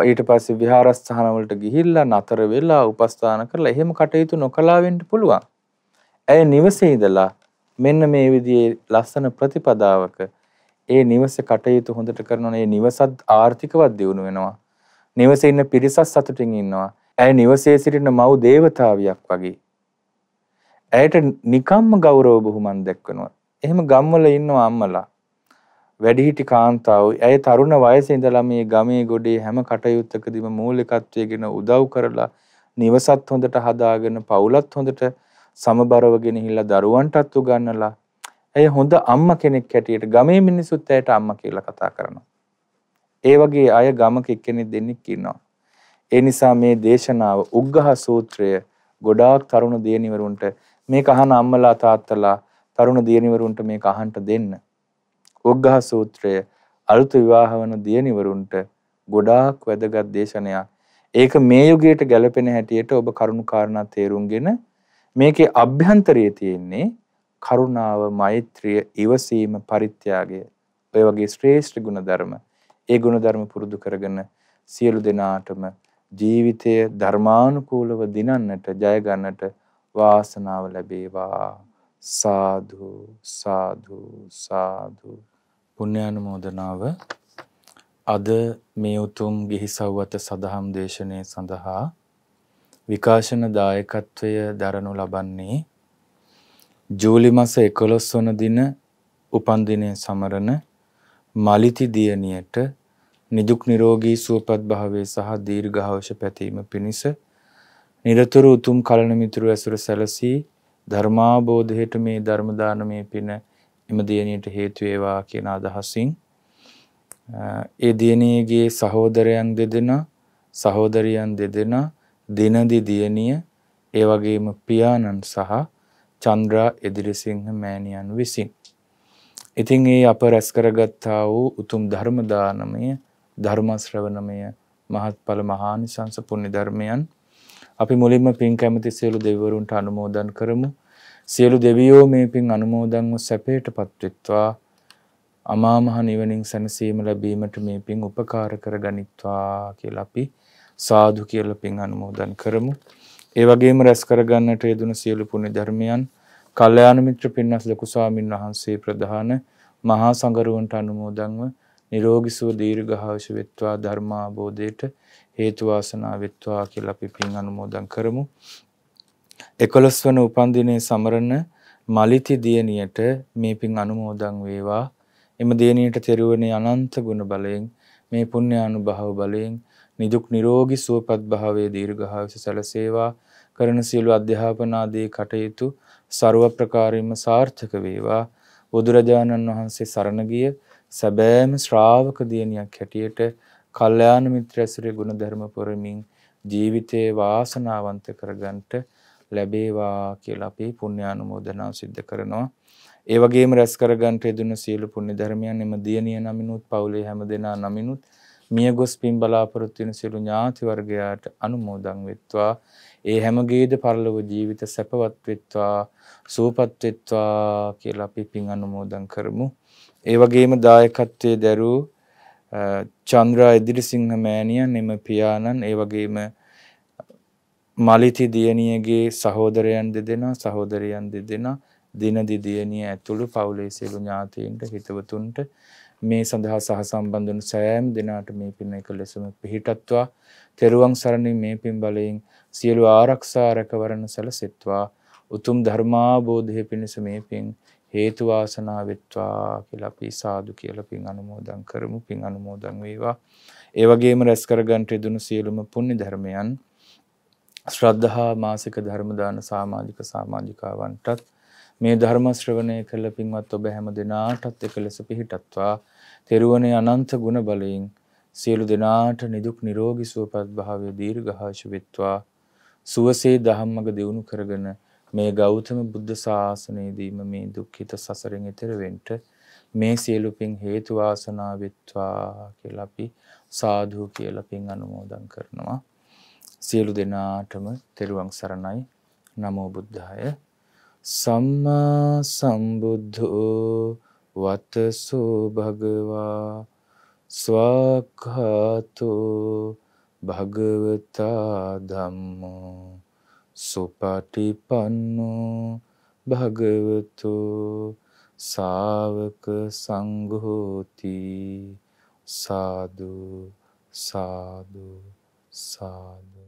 ඊට පස්සේ විහාරස්ථාන වලට ගිහිල්ලා නතර වෙලා උපස්ථාන කරලා එහෙම කටයුතු නොකලා වෙන්න පුළුවන්. ඇය නිවසේ ඉඳලා මෙන්න මේ විදිහේ ලස්සන ප්‍රතිපදාවක ඒ නිවසේ කටයුතු හොඳට කරනවා ඒ නිවසත් ආර්ථිකවත් දියුණු වෙනවා. නිවසේ ඉන්න පිරිසත් සතුටින් ඉන්නවා. ඇය නිවසේ සිටින මව් දේවතාවියක් වගේ. ඇයට නිකම්ම ගෞරව බහුමන් දක්වනවා. එහෙම ගම්වල ඉන්නවා අම්මලා. වැඩිහිටි කාන්තාව ඇය තරුණ වයසේ ඉඳලා මේ ගමේ ගොඩේ හැම කටයුත්තකදීම මූලිකත්වයේගෙන උදව් කරලා නිවසත් හොඳට හදාගෙන පවුලත් හොඳට සමබරව ගෙනහිල්ලා දරුවන්ටත් උගන්වලා ඇය හොඳ අම්මා කෙනෙක් හැටියට ගමේ මිනිස්සුත් ඇයට අම්මා කියලා කතා කරනවා. ඒ වගේ අය ගමක එක්කෙනෙක් දෙන්නෙක් ඉන්නවා. ඒ නිසා මේ දේශනාව උග්ඝහ සූත්‍රය ගොඩාක් තරුණ දියණිවරුන්ට මේක අහන අම්මලා තාත්තලා තරුණ දියණිවරුන්ට මේක අහන්න දෙන්න. උග්ඝහ සූත්‍රය අලුත විවාහ වන දියණිවරුන්ට ගොඩාක් වැදගත් දේශනයක්. ඒක මේ යුගයට ගැලපෙන හැටියට ඔබ කරුණු කාරණා තේරුම්ගෙන මේකේ අභ්‍යන්තරයේ තියෙන්නේ කරුණාව, මෛත්‍රිය, ඉවසීම, පරිත්‍යාගය. ඔය වගේ ශ්‍රේෂ්ඨ ගුණධර්ම. ඒ ගුණධර්ම පුරුදු කරගෙන සියලු දෙනාටම ජීවිතය ධර්මානුකූලව දිනන්නට, ජය ගන්නට වාසනාව ලැබේවා. සාදු සාදු සාදු පුණ්‍යානුමෝදනාව අද මේ උතුම් ගිහි සව්වත සදහම් දේශනය සඳහා විකාශන දායකත්වය දරනු ලබන්නේ ජූලි මස 11 වන දින උපන්දිනය සමරන මලිති දියණියට නිදුක් නිරෝගී සුවපත් භාවය සහ දීර්ඝායුෂ පැතීම පිණිස নিরතුරු උතුම් කලණ මිතුරු ඇසුර සැලසී ධර්මාබෝධයට මේ ධර්ම දානමය පින එම දියණියට හේතු වේවා කියන අදහසින් ඒ දියණියගේ සහෝදරයන් දෙදෙනා සහෝදරියන් දෙදෙනා දෙනදි දියණිය ඒ වගේම පියාණන් සහ චන්ද්‍රා එදිරිසිංහ මෑණියන් විසින්. ඉතින් ඒ අප රැස් කරගත්තා වූ උතුම් ධර්ම දානමය ධර්ම ශ්‍රවණමය මහත්ඵල මහානිසංස පුණ්‍ය ධර්මයන් අපි මුලින්ම පින් කැමති සියලු දෙවිවරුන්ට අනුමෝදන් කරමු. සියලු දෙවියෝ මේ පින් අනුමෝදන්ව සැපයටපත් වෙත්වා. අමා මහ නිවනින් සැනසීම ලැබීමට මේ පින් උපකාර කරගනිත්වා කියලා අපි සාදු කියලා පින් අනුමෝදන් කරමු. ඒ වගේම රැස් කරගන්නට යෙදුණු සියලු පුණ්‍ය ධර්මයන් කල්යාණ මිත්‍ර පින්වත් ලොකු ස්වාමින් වහන්සේ ප්‍රධාන මහා සංඝරුවන්ට අනුමෝදන්ව නිරෝගී සුව දීර්ඝායුෂ වෙත්වා ධර්මාබෝධයට හේතු වාසනා වෙත්වා කියලා අපි පින් අනුමෝදන් කරමු. 11 වන උපන්දිනයේ සමරන මලිති දියණියට මේ පින් අනුමෝදන් වේවා. එම දියණියට තෙරුවනේ අනන්ත ගුණ බලයෙන් මේ පුණ්‍ය අනුභව බලයෙන් නිදුක් නිරෝගී සුවපත් භාවයේ දීර්ඝායුෂ සැලසේවා කරන සියලු අධ්‍යාපන ආදී කටයුතු ਸਰව ප්‍රකාරයෙන්ම සාර්ථක වේවා බුදුරජාණන් වහන්සේ සරණ ගිය සැබෑම ශ්‍රාවක දියණියක් හැටියට කල්යාණ මිත්‍ර ඇසුරේ ගුණධර්ම පුරමින් ජීවිතේ වාසනාවන්ත කරගන්නට ලැබේවා කියලා අපි පුණ්‍යානුමෝදනා සිද්ධ කරනවා. ඒ වගේම රැස් කරගන්නට යෙදුණු සියලු පුණ්‍ය ධර්මයන් එම දියණිය නමිනුත් පවුලේ හැම දෙනා නමිනුත් මියගොස් පින් බලාපොරොත්තු වෙන සියලු ඥාති වර්ගයාට අනුමෝදන් වෙත්වා. ඒ හැමගේද පරලොව ජීවිත සැපවත් වෙත්වා, සුවපත් වෙත්වා කියලා අපි පින් අනුමෝදන් කරමු. ඒ වගේම දායකත්වයේ දරූ චන්ද්‍රා ඉදිරිසිංහ මෑණියන් එම පියාණන් ඒ වගේම මලිති දියණියගේ සහෝදරයන් දෙදෙනා සහෝදරයන් දෙදෙනා දිනදි දියණිය ඇතුළු පවුලේ සියලු ඥාතීන්ට හිතවතුන්ට මේ සඳහා සහ සම්බන්ධන සෑම් දෙනාට මේ පින එක ලෙසම පිහිටත්වා තෙරුවන් සරණින් මේ පින් බලයෙන් සියලු ආරක්ෂා රැකවරණ සැලසෙත්වා උතුම් ධර්මාබෝධය පිණිස මේ පින් හේතුවාසනා වෙත්වා කියලා අපි සාදු කියලා පින් අනුමෝදන් කරමු පින් අනුමෝදන් වේවා ඒ වගේම රැස් කරගන්ට යෙදුණු සියලුම පුණ්‍ය ධර්මයන් ශ්‍රද්ධහා මාසික ධර්මදාන සාමාජික සාමාජිකාවන්ටත් මේ ධර්ම ශ්‍රවණය කළ පින්වත් ඔබ හැම දෙනාටත් එක ලෙස පිහිටත්වා තෙරුවනේ අනන්ත ගුණ බලයෙන් සියලු දෙනාට නිදුක් නිරෝගී සුවපත් භාවය දීර්ඝාෂ වෙත්වා සුවසේ ධම්මග දියුණු කරගෙන මේ ගෞතම බුද්ධ ශාසනයේදීම මේ දුක්ඛිත සසරෙන් එතෙර වෙන්න මේ සියලු පින් හේතු වාසනා වෙත්වා කියලා අපි සාදු කියලා පින් අනුමෝදන් කරනවා සියලු දෙනාටම තෙරුවන් සරණයි නමෝ බුද්ධාය සම්මා සම්බුද්ධෝ වතසෝ භගවා ස්වාක්ඛාතෝ භගවතා ධම්මෝ සුපටිපන්නෝ භගවතු සාවක සංඝෝති සාදු සාදු සාදු